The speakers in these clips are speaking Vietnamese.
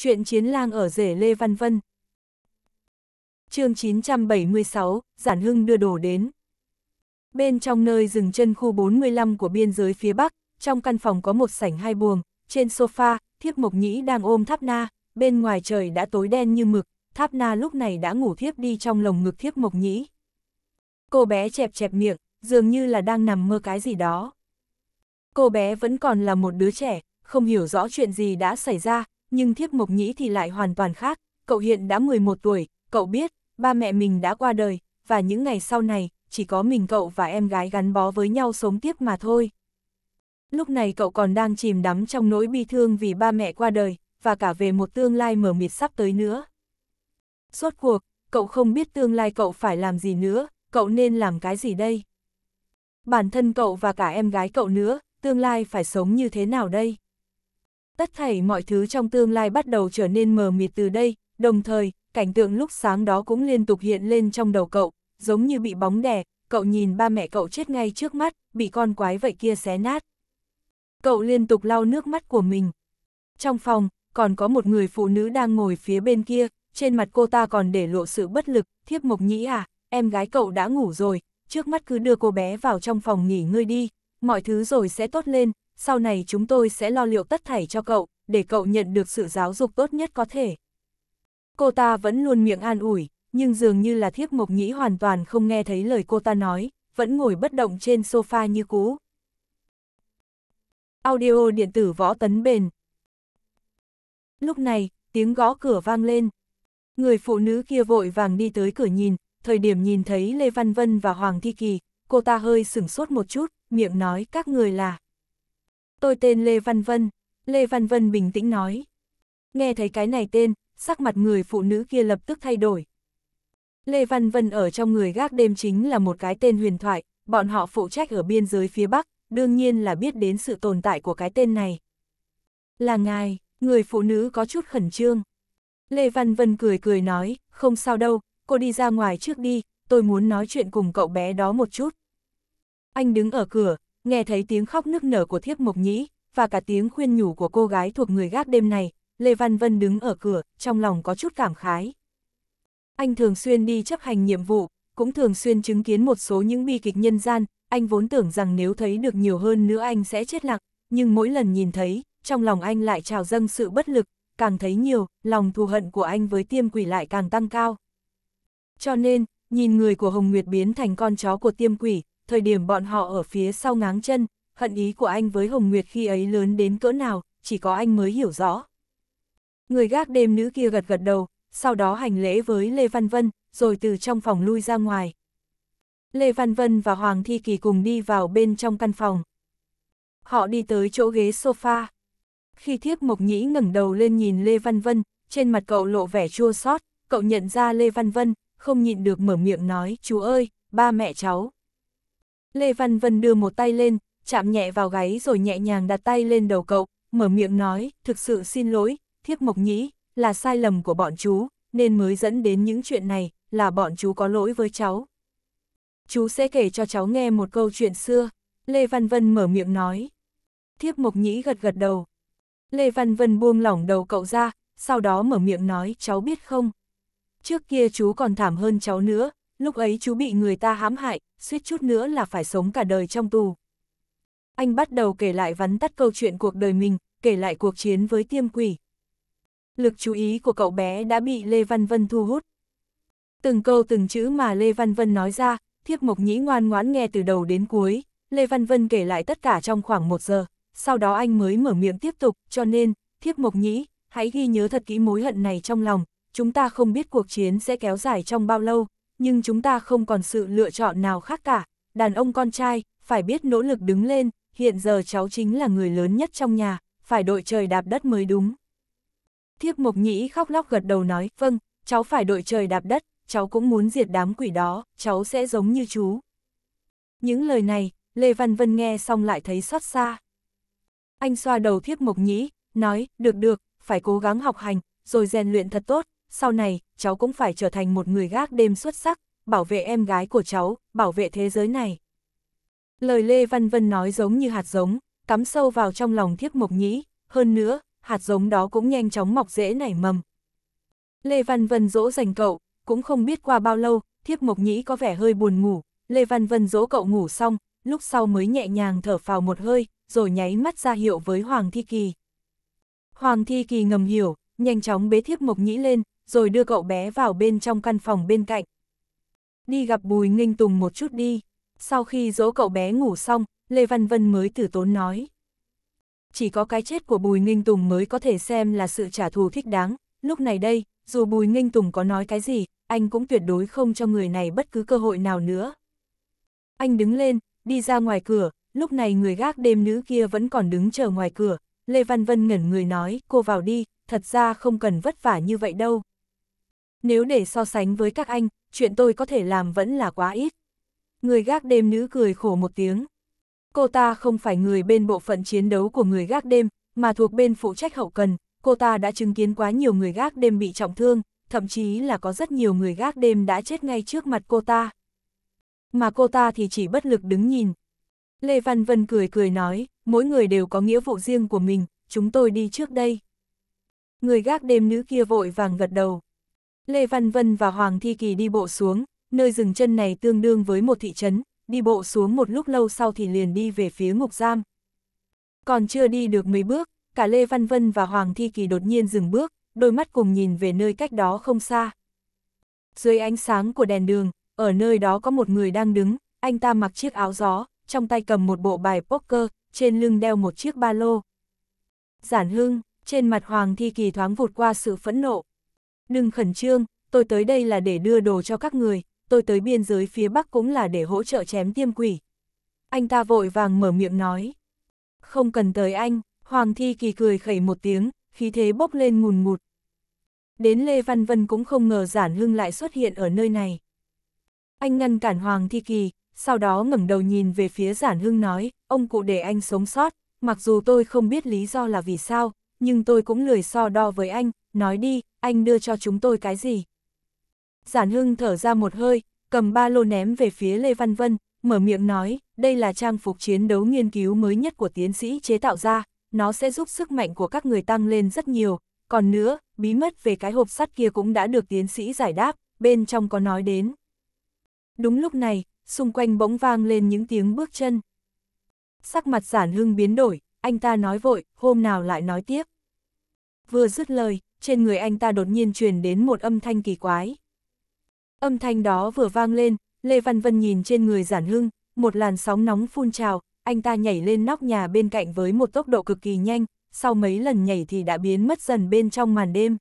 Chuyện chiến lang ở rể Lê Văn Vân. chương 976, Giản Hưng đưa đồ đến. Bên trong nơi dừng chân khu 45 của biên giới phía Bắc, trong căn phòng có một sảnh hai buồng, trên sofa, thiếp mộc nhĩ đang ôm tháp na, bên ngoài trời đã tối đen như mực, tháp na lúc này đã ngủ thiếp đi trong lồng ngực thiếp mộc nhĩ. Cô bé chẹp chẹp miệng, dường như là đang nằm mơ cái gì đó. Cô bé vẫn còn là một đứa trẻ, không hiểu rõ chuyện gì đã xảy ra, nhưng Thiếp Mộc Nhĩ thì lại hoàn toàn khác, cậu hiện đã 11 tuổi, cậu biết, ba mẹ mình đã qua đời, và những ngày sau này, chỉ có mình cậu và em gái gắn bó với nhau sống tiếp mà thôi. Lúc này cậu còn đang chìm đắm trong nỗi bi thương vì ba mẹ qua đời, và cả về một tương lai mở mịt sắp tới nữa. Suốt cuộc, cậu không biết tương lai cậu phải làm gì nữa, cậu nên làm cái gì đây? Bản thân cậu và cả em gái cậu nữa, tương lai phải sống như thế nào đây? tất thảy mọi thứ trong tương lai bắt đầu trở nên mờ mịt từ đây, đồng thời, cảnh tượng lúc sáng đó cũng liên tục hiện lên trong đầu cậu, giống như bị bóng đè, cậu nhìn ba mẹ cậu chết ngay trước mắt, bị con quái vậy kia xé nát. Cậu liên tục lau nước mắt của mình. Trong phòng, còn có một người phụ nữ đang ngồi phía bên kia, trên mặt cô ta còn để lộ sự bất lực, thiếp mộc nhĩ à, em gái cậu đã ngủ rồi, trước mắt cứ đưa cô bé vào trong phòng nghỉ ngơi đi, mọi thứ rồi sẽ tốt lên, sau này chúng tôi sẽ lo liệu tất thảy cho cậu, để cậu nhận được sự giáo dục tốt nhất có thể. Cô ta vẫn luôn miệng an ủi, nhưng dường như là thiếp mộc nhĩ hoàn toàn không nghe thấy lời cô ta nói, vẫn ngồi bất động trên sofa như cũ. Audio điện tử võ tấn bền Lúc này, tiếng gõ cửa vang lên. Người phụ nữ kia vội vàng đi tới cửa nhìn, thời điểm nhìn thấy Lê Văn Vân và Hoàng Thi Kỳ, cô ta hơi sửng sốt một chút, miệng nói các người là... Tôi tên Lê Văn Vân. Lê Văn Vân bình tĩnh nói. Nghe thấy cái này tên, sắc mặt người phụ nữ kia lập tức thay đổi. Lê Văn Vân ở trong người gác đêm chính là một cái tên huyền thoại, bọn họ phụ trách ở biên giới phía Bắc, đương nhiên là biết đến sự tồn tại của cái tên này. Là ngài, người phụ nữ có chút khẩn trương. Lê Văn Vân cười cười nói, không sao đâu, cô đi ra ngoài trước đi, tôi muốn nói chuyện cùng cậu bé đó một chút. Anh đứng ở cửa, nghe thấy tiếng khóc nức nở của thiếp mộc nhĩ, và cả tiếng khuyên nhủ của cô gái thuộc người gác đêm này, Lê Văn Vân đứng ở cửa, trong lòng có chút cảm khái. Anh thường xuyên đi chấp hành nhiệm vụ, cũng thường xuyên chứng kiến một số những bi kịch nhân gian, anh vốn tưởng rằng nếu thấy được nhiều hơn nữa anh sẽ chết lặng, nhưng mỗi lần nhìn thấy, trong lòng anh lại trào dâng sự bất lực, càng thấy nhiều, lòng thù hận của anh với tiêm quỷ lại càng tăng cao. Cho nên, nhìn người của Hồng Nguyệt biến thành con chó của tiêm quỷ, thời điểm bọn họ ở phía sau ngáng chân, hận ý của anh với Hồng Nguyệt khi ấy lớn đến cỡ nào, chỉ có anh mới hiểu rõ. Người gác đêm nữ kia gật gật đầu, sau đó hành lễ với Lê Văn Vân, rồi từ trong phòng lui ra ngoài. Lê Văn Vân và Hoàng Thi Kỳ cùng đi vào bên trong căn phòng. Họ đi tới chỗ ghế sofa. Khi thiếp mộc nhĩ ngẩng đầu lên nhìn Lê Văn Vân, trên mặt cậu lộ vẻ chua xót, cậu nhận ra Lê Văn Vân, không nhịn được mở miệng nói, chú ơi, ba mẹ cháu. Lê Văn Vân đưa một tay lên, chạm nhẹ vào gáy rồi nhẹ nhàng đặt tay lên đầu cậu, mở miệng nói, thực sự xin lỗi, thiếp mộc nhĩ, là sai lầm của bọn chú, nên mới dẫn đến những chuyện này, là bọn chú có lỗi với cháu. Chú sẽ kể cho cháu nghe một câu chuyện xưa, Lê Văn Vân mở miệng nói. Thiếp mộc nhĩ gật gật đầu. Lê Văn Vân buông lỏng đầu cậu ra, sau đó mở miệng nói, cháu biết không? Trước kia chú còn thảm hơn cháu nữa, lúc ấy chú bị người ta hãm hại, suýt chút nữa là phải sống cả đời trong tù. Anh bắt đầu kể lại vắn tắt câu chuyện cuộc đời mình, kể lại cuộc chiến với tiêm quỷ. Lực chú ý của cậu bé đã bị Lê Văn Vân thu hút. Từng câu từng chữ mà Lê Văn Vân nói ra, thiếp mộc nhĩ ngoan ngoãn nghe từ đầu đến cuối, Lê Văn Vân kể lại tất cả trong khoảng một giờ, sau đó anh mới mở miệng tiếp tục, cho nên, thiếp mộc nhĩ, hãy ghi nhớ thật kỹ mối hận này trong lòng, chúng ta không biết cuộc chiến sẽ kéo dài trong bao lâu, nhưng chúng ta không còn sự lựa chọn nào khác cả, đàn ông con trai, phải biết nỗ lực đứng lên, hiện giờ cháu chính là người lớn nhất trong nhà, phải đội trời đạp đất mới đúng. Thiếp Mộc Nhĩ khóc lóc gật đầu nói, vâng, cháu phải đội trời đạp đất, cháu cũng muốn diệt đám quỷ đó, cháu sẽ giống như chú. Những lời này, Lê Văn Vân nghe xong lại thấy xót xa. Anh xoa đầu Thiếp Mộc Nhĩ, nói, được được, phải cố gắng học hành, rồi rèn luyện thật tốt, sau này, cháu cũng phải trở thành một người gác đêm xuất sắc, bảo vệ em gái của cháu, bảo vệ thế giới này. Lời Lê Văn Vân nói giống như hạt giống, cắm sâu vào trong lòng thiếp mộc nhĩ, hơn nữa, hạt giống đó cũng nhanh chóng mọc rễ nảy mầm. Lê Văn Vân dỗ dành cậu, cũng không biết qua bao lâu, thiếp mộc nhĩ có vẻ hơi buồn ngủ, Lê Văn Vân dỗ cậu ngủ xong, lúc sau mới nhẹ nhàng thở phào một hơi, rồi nháy mắt ra hiệu với Hoàng Thi Kỳ. Hoàng Thi Kỳ ngầm hiểu, nhanh chóng bế thiếp mộc nhĩ lên, rồi đưa cậu bé vào bên trong căn phòng bên cạnh. Đi gặp Bùi Nghinh Tùng một chút đi. Sau khi dỗ cậu bé ngủ xong, Lê Văn Vân mới tử tốn nói. Chỉ có cái chết của Bùi Nghinh Tùng mới có thể xem là sự trả thù thích đáng. Lúc này đây, dù Bùi Nghinh Tùng có nói cái gì, anh cũng tuyệt đối không cho người này bất cứ cơ hội nào nữa. Anh đứng lên, đi ra ngoài cửa, lúc này người gác đêm nữ kia vẫn còn đứng chờ ngoài cửa. Lê Văn Vân ngẩn người nói, cô vào đi, thật ra không cần vất vả như vậy đâu. Nếu để so sánh với các anh, chuyện tôi có thể làm vẫn là quá ít. Người gác đêm nữ cười khổ một tiếng. Cô ta không phải người bên bộ phận chiến đấu của người gác đêm, mà thuộc bên phụ trách hậu cần. Cô ta đã chứng kiến quá nhiều người gác đêm bị trọng thương, thậm chí là có rất nhiều người gác đêm đã chết ngay trước mặt cô ta. Mà cô ta thì chỉ bất lực đứng nhìn. Lê Văn Vân cười cười nói, mỗi người đều có nghĩa vụ riêng của mình, chúng tôi đi trước đây. Người gác đêm nữ kia vội vàng gật đầu. Lê Văn Vân và Hoàng Thi Kỳ đi bộ xuống, nơi dừng chân này tương đương với một thị trấn, đi bộ xuống một lúc lâu sau thì liền đi về phía ngục giam. Còn chưa đi được mấy bước, cả Lê Văn Vân và Hoàng Thi Kỳ đột nhiên dừng bước, đôi mắt cùng nhìn về nơi cách đó không xa. Dưới ánh sáng của đèn đường, ở nơi đó có một người đang đứng, anh ta mặc chiếc áo gió, trong tay cầm một bộ bài poker, trên lưng đeo một chiếc ba lô. Giản Hưng, trên mặt Hoàng Thi Kỳ thoáng vụt qua sự phẫn nộ, đừng khẩn trương, tôi tới đây là để đưa đồ cho các người, tôi tới biên giới phía Bắc cũng là để hỗ trợ chém tiêm quỷ. Anh ta vội vàng mở miệng nói. Không cần tới anh, Hoàng Thi Kỳ cười khẩy một tiếng, khí thế bốc lên ngùn ngụt. Đến Lê Văn Vân cũng không ngờ Giản Hưng lại xuất hiện ở nơi này. Anh ngăn cản Hoàng Thi Kỳ, sau đó ngẩng đầu nhìn về phía Giản Hưng nói, ông cụ để anh sống sót, mặc dù tôi không biết lý do là vì sao, nhưng tôi cũng lười so đo với anh, nói đi, anh đưa cho chúng tôi cái gì? Giản Hưng thở ra một hơi, cầm ba lô ném về phía Lê Văn Vân, mở miệng nói, đây là trang phục chiến đấu nghiên cứu mới nhất của tiến sĩ chế tạo ra, nó sẽ giúp sức mạnh của các người tăng lên rất nhiều. Còn nữa, bí mật về cái hộp sắt kia cũng đã được tiến sĩ giải đáp, bên trong có nói đến. Đúng lúc này, xung quanh bỗng vang lên những tiếng bước chân. Sắc mặt giản hưng biến đổi, anh ta nói vội, hôm nào lại nói tiếp. Vừa dứt lời, trên người anh ta đột nhiên truyền đến một âm thanh kỳ quái. Âm thanh đó vừa vang lên, Lê Văn Vân nhìn trên người giản hưng, một làn sóng nóng phun trào, anh ta nhảy lên nóc nhà bên cạnh với một tốc độ cực kỳ nhanh, sau mấy lần nhảy thì đã biến mất dần bên trong màn đêm.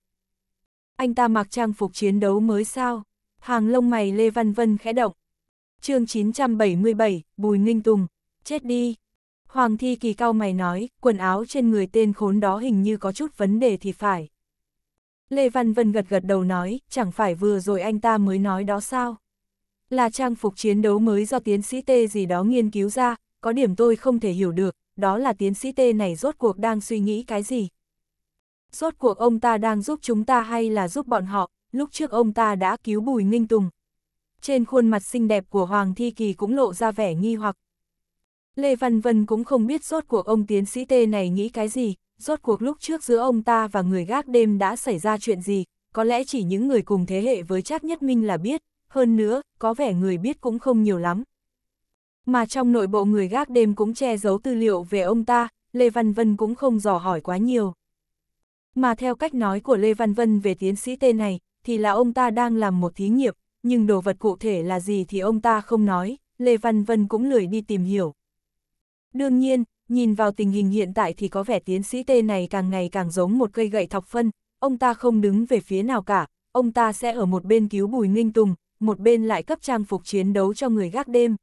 Anh ta mặc trang phục chiến đấu mới sao? Hàng lông mày Lê Văn Vân khẽ động. chương 977, Bùi Ninh Tùng, chết đi. Hoàng Thi Kỳ cao mày nói, quần áo trên người tên khốn đó hình như có chút vấn đề thì phải. Lê Văn Vân gật gật đầu nói, chẳng phải vừa rồi anh ta mới nói đó sao? Là trang phục chiến đấu mới do tiến sĩ Tê gì đó nghiên cứu ra, có điểm tôi không thể hiểu được, đó là tiến sĩ Tê này rốt cuộc đang suy nghĩ cái gì? Rốt cuộc ông ta đang giúp chúng ta hay là giúp bọn họ, lúc trước ông ta đã cứu Bùi Ninh Tùng. Trên khuôn mặt xinh đẹp của Hoàng Thi Kỳ cũng lộ ra vẻ nghi hoặc. Lê Văn Vân cũng không biết rốt cuộc ông tiến sĩ Tê này nghĩ cái gì, rốt cuộc lúc trước giữa ông ta và người gác đêm đã xảy ra chuyện gì, có lẽ chỉ những người cùng thế hệ với Trác Nhất Minh là biết, hơn nữa, có vẻ người biết cũng không nhiều lắm. Mà trong nội bộ người gác đêm cũng che giấu tư liệu về ông ta, Lê Văn Vân cũng không dò hỏi quá nhiều. Mà theo cách nói của Lê Văn Vân về tiến sĩ tên này, thì là ông ta đang làm một thí nghiệm, nhưng đồ vật cụ thể là gì thì ông ta không nói, Lê Văn Vân cũng lười đi tìm hiểu. Đương nhiên, nhìn vào tình hình hiện tại thì có vẻ tiến sĩ tê này càng ngày càng giống một cây gậy thọc phân, ông ta không đứng về phía nào cả, ông ta sẽ ở một bên cứu Bùi Ninh Tùng, một bên lại cấp trang phục chiến đấu cho người gác đêm.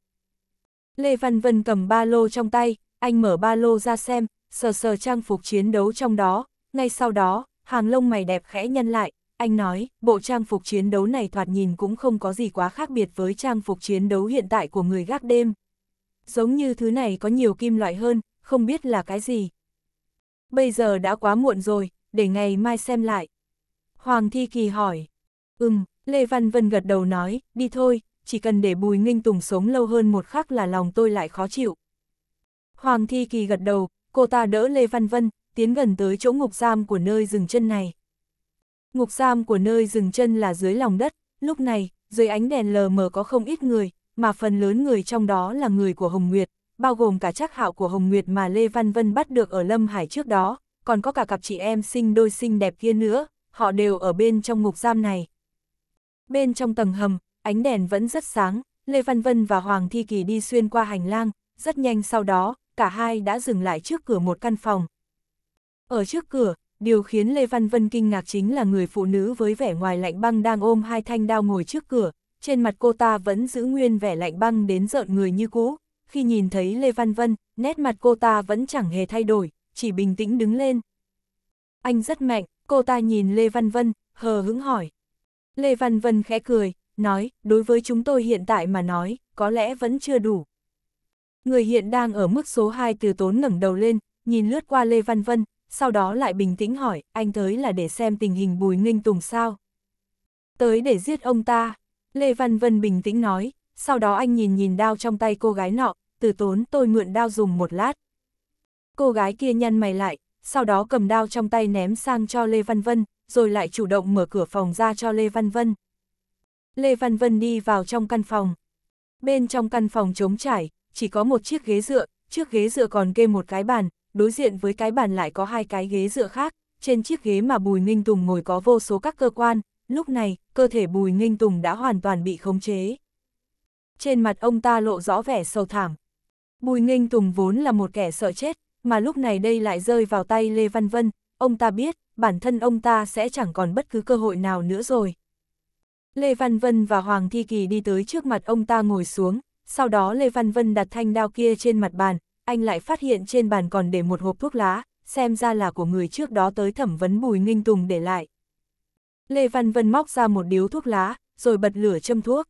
Lê Văn Vân cầm ba lô trong tay, anh mở ba lô ra xem, sờ sờ trang phục chiến đấu trong đó, ngay sau đó, hàng lông mày đẹp khẽ nhân lại, anh nói, bộ trang phục chiến đấu này thoạt nhìn cũng không có gì quá khác biệt với trang phục chiến đấu hiện tại của người gác đêm. Giống như thứ này có nhiều kim loại hơn, không biết là cái gì. Bây giờ đã quá muộn rồi, để ngày mai xem lại. Hoàng Thi Kỳ hỏi. Ừm, Lê Văn Vân gật đầu nói, đi thôi, chỉ cần để Bùi Nghinh Tùng sống lâu hơn một khắc là lòng tôi lại khó chịu. Hoàng Thi Kỳ gật đầu, cô ta đỡ Lê Văn Vân, tiến gần tới chỗ ngục giam của nơi dừng chân này. Ngục giam của nơi dừng chân là dưới lòng đất, lúc này, dưới ánh đèn lờ mờ có không ít người, mà phần lớn người trong đó là người của Hồng Nguyệt bao gồm cả trác hạo của Hồng Nguyệt mà Lê Văn Vân bắt được ở Lâm Hải trước đó, còn có cả cặp chị em sinh đôi xinh đẹp kia nữa, họ đều ở bên trong ngục giam này. Bên trong tầng hầm, ánh đèn vẫn rất sáng, Lê Văn Vân và Hoàng Thi Kỳ đi xuyên qua hành lang, rất nhanh sau đó, cả hai đã dừng lại trước cửa một căn phòng. Ở trước cửa, điều khiến Lê Văn Vân kinh ngạc chính là người phụ nữ với vẻ ngoài lạnh băng đang ôm hai thanh đao ngồi trước cửa, trên mặt cô ta vẫn giữ nguyên vẻ lạnh băng đến rợn người như cũ, khi nhìn thấy Lê Văn Vân, nét mặt cô ta vẫn chẳng hề thay đổi, chỉ bình tĩnh đứng lên. Anh rất mạnh, cô ta nhìn Lê Văn Vân, hờ hững hỏi. Lê Văn Vân khẽ cười, nói, đối với chúng tôi hiện tại mà nói, có lẽ vẫn chưa đủ. Người hiện đang ở mức số 2 từ tốn ngẩng đầu lên, nhìn lướt qua Lê Văn Vân, sau đó lại bình tĩnh hỏi, anh tới là để xem tình hình Bùi Nghinh Tùng sao? Tới để giết ông ta, Lê Văn Vân bình tĩnh nói, sau đó anh nhìn nhìn đao trong tay cô gái nọ, từ tốn tôi mượn đao dùng một lát. Cô gái kia nhăn mày lại, sau đó cầm đao trong tay ném sang cho Lê Văn Vân, rồi lại chủ động mở cửa phòng ra cho Lê Văn Vân. Lê Văn Vân đi vào trong căn phòng. Bên trong căn phòng trống trải, chỉ có một chiếc ghế dựa, trước ghế dựa còn kê một cái bàn, đối diện với cái bàn lại có hai cái ghế dựa khác, trên chiếc ghế mà Bùi Ninh Tùng ngồi có vô số các cơ quan, lúc này, cơ thể Bùi Ninh Tùng đã hoàn toàn bị khống chế trên mặt ông ta lộ rõ vẻ sâu thảm. Bùi Nghênh Tùng vốn là một kẻ sợ chết, mà lúc này đây lại rơi vào tay Lê Văn Vân, ông ta biết, bản thân ông ta sẽ chẳng còn bất cứ cơ hội nào nữa rồi. Lê Văn Vân và Hoàng Thi Kỳ đi tới trước mặt ông ta ngồi xuống, sau đó Lê Văn Vân đặt thanh đao kia trên mặt bàn, anh lại phát hiện trên bàn còn để một hộp thuốc lá, xem ra là của người trước đó tới thẩm vấn Bùi Nghênh Tùng để lại. Lê Văn Vân móc ra một điếu thuốc lá, rồi bật lửa châm thuốc.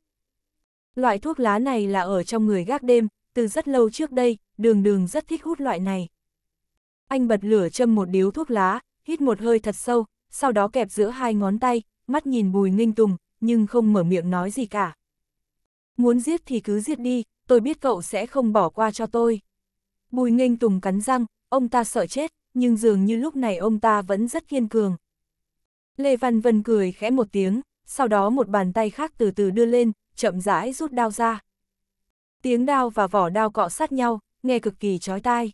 Loại thuốc lá này là ở trong người gác đêm, từ rất lâu trước đây, đường đường rất thích hút loại này. Anh bật lửa châm một điếu thuốc lá, hít một hơi thật sâu, sau đó kẹp giữa hai ngón tay, mắt nhìn Bùi Ninh Tùng, nhưng không mở miệng nói gì cả. Muốn giết thì cứ giết đi, tôi biết cậu sẽ không bỏ qua cho tôi. Bùi Ninh Tùng cắn răng, ông ta sợ chết, nhưng dường như lúc này ông ta vẫn rất kiên cường. Lê Văn Vân cười khẽ một tiếng, sau đó một bàn tay khác từ từ đưa lên, chậm rãi rút đao ra. Tiếng đao và vỏ đao cọ sát nhau, nghe cực kỳ chói tai.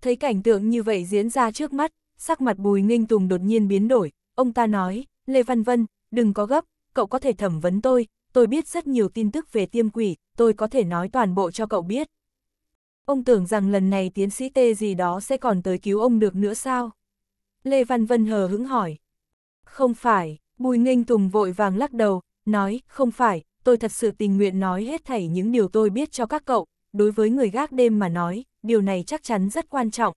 Thấy cảnh tượng như vậy diễn ra trước mắt, sắc mặt Bùi Nghinh Tùng đột nhiên biến đổi, ông ta nói, Lê Văn Vân, đừng có gấp, cậu có thể thẩm vấn tôi, tôi biết rất nhiều tin tức về tiêm quỷ, tôi có thể nói toàn bộ cho cậu biết. Ông tưởng rằng lần này tiến sĩ tê gì đó sẽ còn tới cứu ông được nữa sao? Lê Văn Vân hờ hững hỏi. Không phải, Bùi Nghinh Tùng vội vàng lắc đầu, nói, không phải, tôi thật sự tình nguyện nói hết thảy những điều tôi biết cho các cậu, đối với người gác đêm mà nói, điều này chắc chắn rất quan trọng.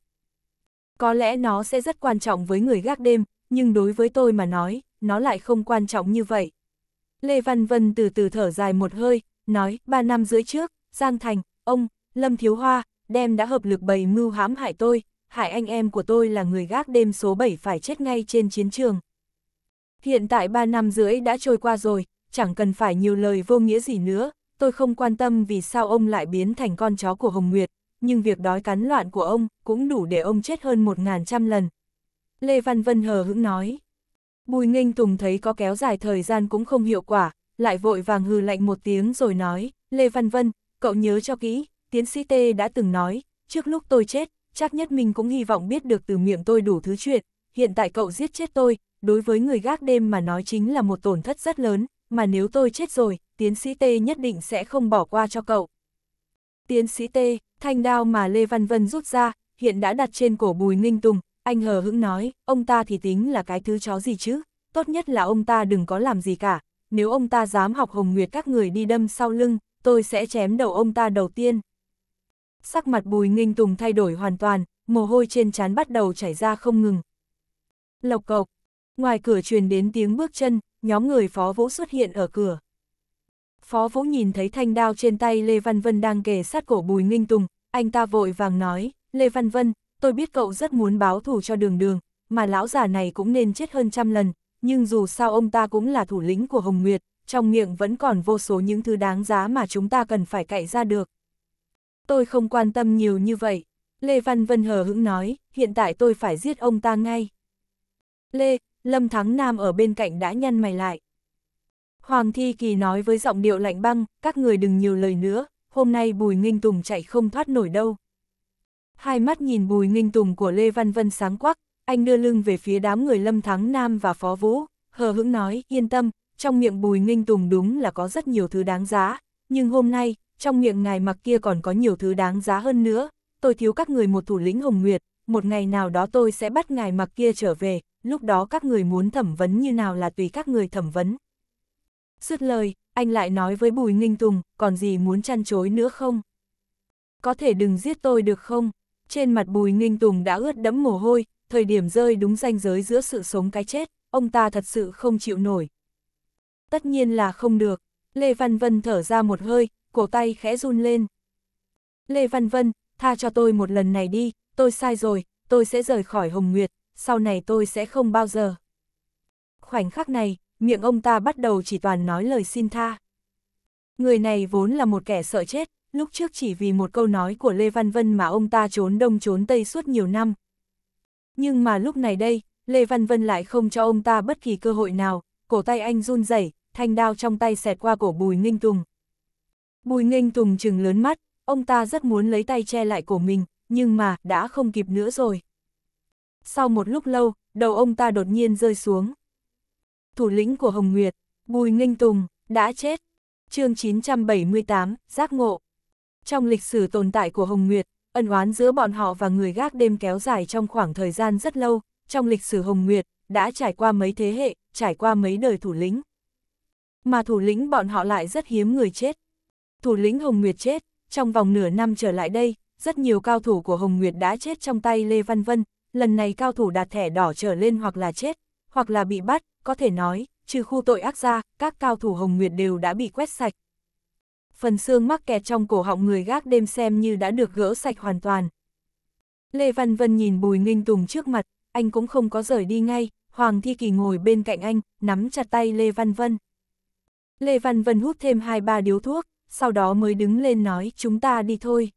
Có lẽ nó sẽ rất quan trọng với người gác đêm, nhưng đối với tôi mà nói, nó lại không quan trọng như vậy. Lê Văn Vân từ từ thở dài một hơi, nói, ba năm rưỡi trước, Giang Thành, ông, Lâm Thiếu Hoa, đem đã hợp lực bày mưu hãm hại tôi, hại anh em của tôi là người gác đêm số 7 phải chết ngay trên chiến trường. Hiện tại ba năm rưỡi đã trôi qua rồi, chẳng cần phải nhiều lời vô nghĩa gì nữa, tôi không quan tâm vì sao ông lại biến thành con chó của Hồng Nguyệt, nhưng việc đói cắn loạn của ông cũng đủ để ông chết hơn một ngàn trăm lần. Lê Văn Vân hờ hững nói. Bùi nghênh tùng thấy có kéo dài thời gian cũng không hiệu quả, lại vội vàng hừ lạnh một tiếng rồi nói, Lê Văn Vân, cậu nhớ cho kỹ, tiến sĩ Tê đã từng nói, trước lúc tôi chết, chắc nhất mình cũng hy vọng biết được từ miệng tôi đủ thứ chuyện, hiện tại cậu giết chết tôi, đối với người gác đêm mà nói chính là một tổn thất rất lớn, mà nếu tôi chết rồi, tiến sĩ Tê nhất định sẽ không bỏ qua cho cậu. Tiến sĩ Tê, thanh đao mà Lê Văn Vân rút ra, hiện đã đặt trên cổ Bùi Ninh Tùng, anh hờ hững nói, ông ta thì tính là cái thứ chó gì chứ, tốt nhất là ông ta đừng có làm gì cả, nếu ông ta dám học Hồng Nguyệt các người đi đâm sau lưng, tôi sẽ chém đầu ông ta đầu tiên. Sắc mặt Bùi Ninh Tùng thay đổi hoàn toàn, mồ hôi trên trán bắt đầu chảy ra không ngừng. Lộc cộc, ngoài cửa truyền đến tiếng bước chân, nhóm người Phó Vũ xuất hiện ở cửa. Phó Vũ nhìn thấy thanh đao trên tay Lê Văn Vân đang kề sát cổ Bùi Nghinh Tùng, anh ta vội vàng nói, Lê Văn Vân, tôi biết cậu rất muốn báo thù cho đường đường, mà lão già này cũng nên chết hơn trăm lần, nhưng dù sao ông ta cũng là thủ lĩnh của Hồng Nguyệt, trong miệng vẫn còn vô số những thứ đáng giá mà chúng ta cần phải cậy ra được. Tôi không quan tâm nhiều như vậy. Lê Văn Vân hờ hững nói, hiện tại tôi phải giết ông ta ngay. Lê, Lâm Thắng Nam ở bên cạnh đã nhăn mày lại. Hoàng Thi Kỳ nói với giọng điệu lạnh băng, các người đừng nhiều lời nữa, hôm nay Bùi Nghinh Tùng chạy không thoát nổi đâu. Hai mắt nhìn Bùi Nghinh Tùng của Lê Văn Vân sáng quắc, anh đưa lưng về phía đám người Lâm Thắng Nam và Phó Vũ, hờ hững nói, yên tâm, trong miệng Bùi Nghinh Tùng đúng là có rất nhiều thứ đáng giá, nhưng hôm nay, trong miệng ngài mặc kia còn có nhiều thứ đáng giá hơn nữa, tôi thiếu các người một thủ lĩnh Hồng Nguyệt, một ngày nào đó tôi sẽ bắt ngài mặc kia trở về, lúc đó các người muốn thẩm vấn như nào là tùy các người thẩm vấn. Dứt lời, anh lại nói với Bùi Nghinh Tùng, còn gì muốn chăn chối nữa không? Có thể đừng giết tôi được không? Trên mặt Bùi Nghinh Tùng đã ướt đẫm mồ hôi, thời điểm rơi đúng ranh giới giữa sự sống cái chết, ông ta thật sự không chịu nổi. Tất nhiên là không được, Lê Văn Vân thở ra một hơi, cổ tay khẽ run lên. Lê Văn Vân, tha cho tôi một lần này đi, tôi sai rồi, tôi sẽ rời khỏi Hồng Nguyệt, sau này tôi sẽ không bao giờ. Khoảnh khắc này, miệng ông ta bắt đầu chỉ toàn nói lời xin tha. Người này vốn là một kẻ sợ chết, lúc trước chỉ vì một câu nói của Lê Văn Vân mà ông ta trốn đông trốn tây suốt nhiều năm. Nhưng mà lúc này đây, Lê Văn Vân lại không cho ông ta bất kỳ cơ hội nào, cổ tay anh run rẩy, thanh đao trong tay xẹt qua cổ Bùi Nghinh Tùng. Bùi Nghinh Tùng trừng lớn mắt, ông ta rất muốn lấy tay che lại cổ mình, nhưng mà đã không kịp nữa rồi sau một lúc lâu, đầu ông ta đột nhiên rơi xuống. Thủ lĩnh của Hồng Nguyệt, Bùi Nghênh Tùng, đã chết. chương 978, Giác Ngộ. Trong lịch sử tồn tại của Hồng Nguyệt, ân oán giữa bọn họ và người gác đêm kéo dài trong khoảng thời gian rất lâu, trong lịch sử Hồng Nguyệt, đã trải qua mấy thế hệ, trải qua mấy đời thủ lĩnh. Mà thủ lĩnh bọn họ lại rất hiếm người chết. Thủ lĩnh Hồng Nguyệt chết, trong vòng nửa năm trở lại đây, rất nhiều cao thủ của Hồng Nguyệt đã chết trong tay Lê Văn Vân, lần này cao thủ đạt thẻ đỏ trở lên hoặc là chết, hoặc là bị bắt, có thể nói, trừ khu tội ác ra, các cao thủ Hồng Nguyệt đều đã bị quét sạch. Phần xương mắc kẹt trong cổ họng người gác đêm xem như đã được gỡ sạch hoàn toàn. Lê Văn Vân nhìn Bùi Nghinh Tùng trước mặt, anh cũng không có rời đi ngay, Hoàng Thi Kỳ ngồi bên cạnh anh, nắm chặt tay Lê Văn Vân. Lê Văn Vân hút thêm hai ba điếu thuốc, sau đó mới đứng lên nói chúng ta đi thôi.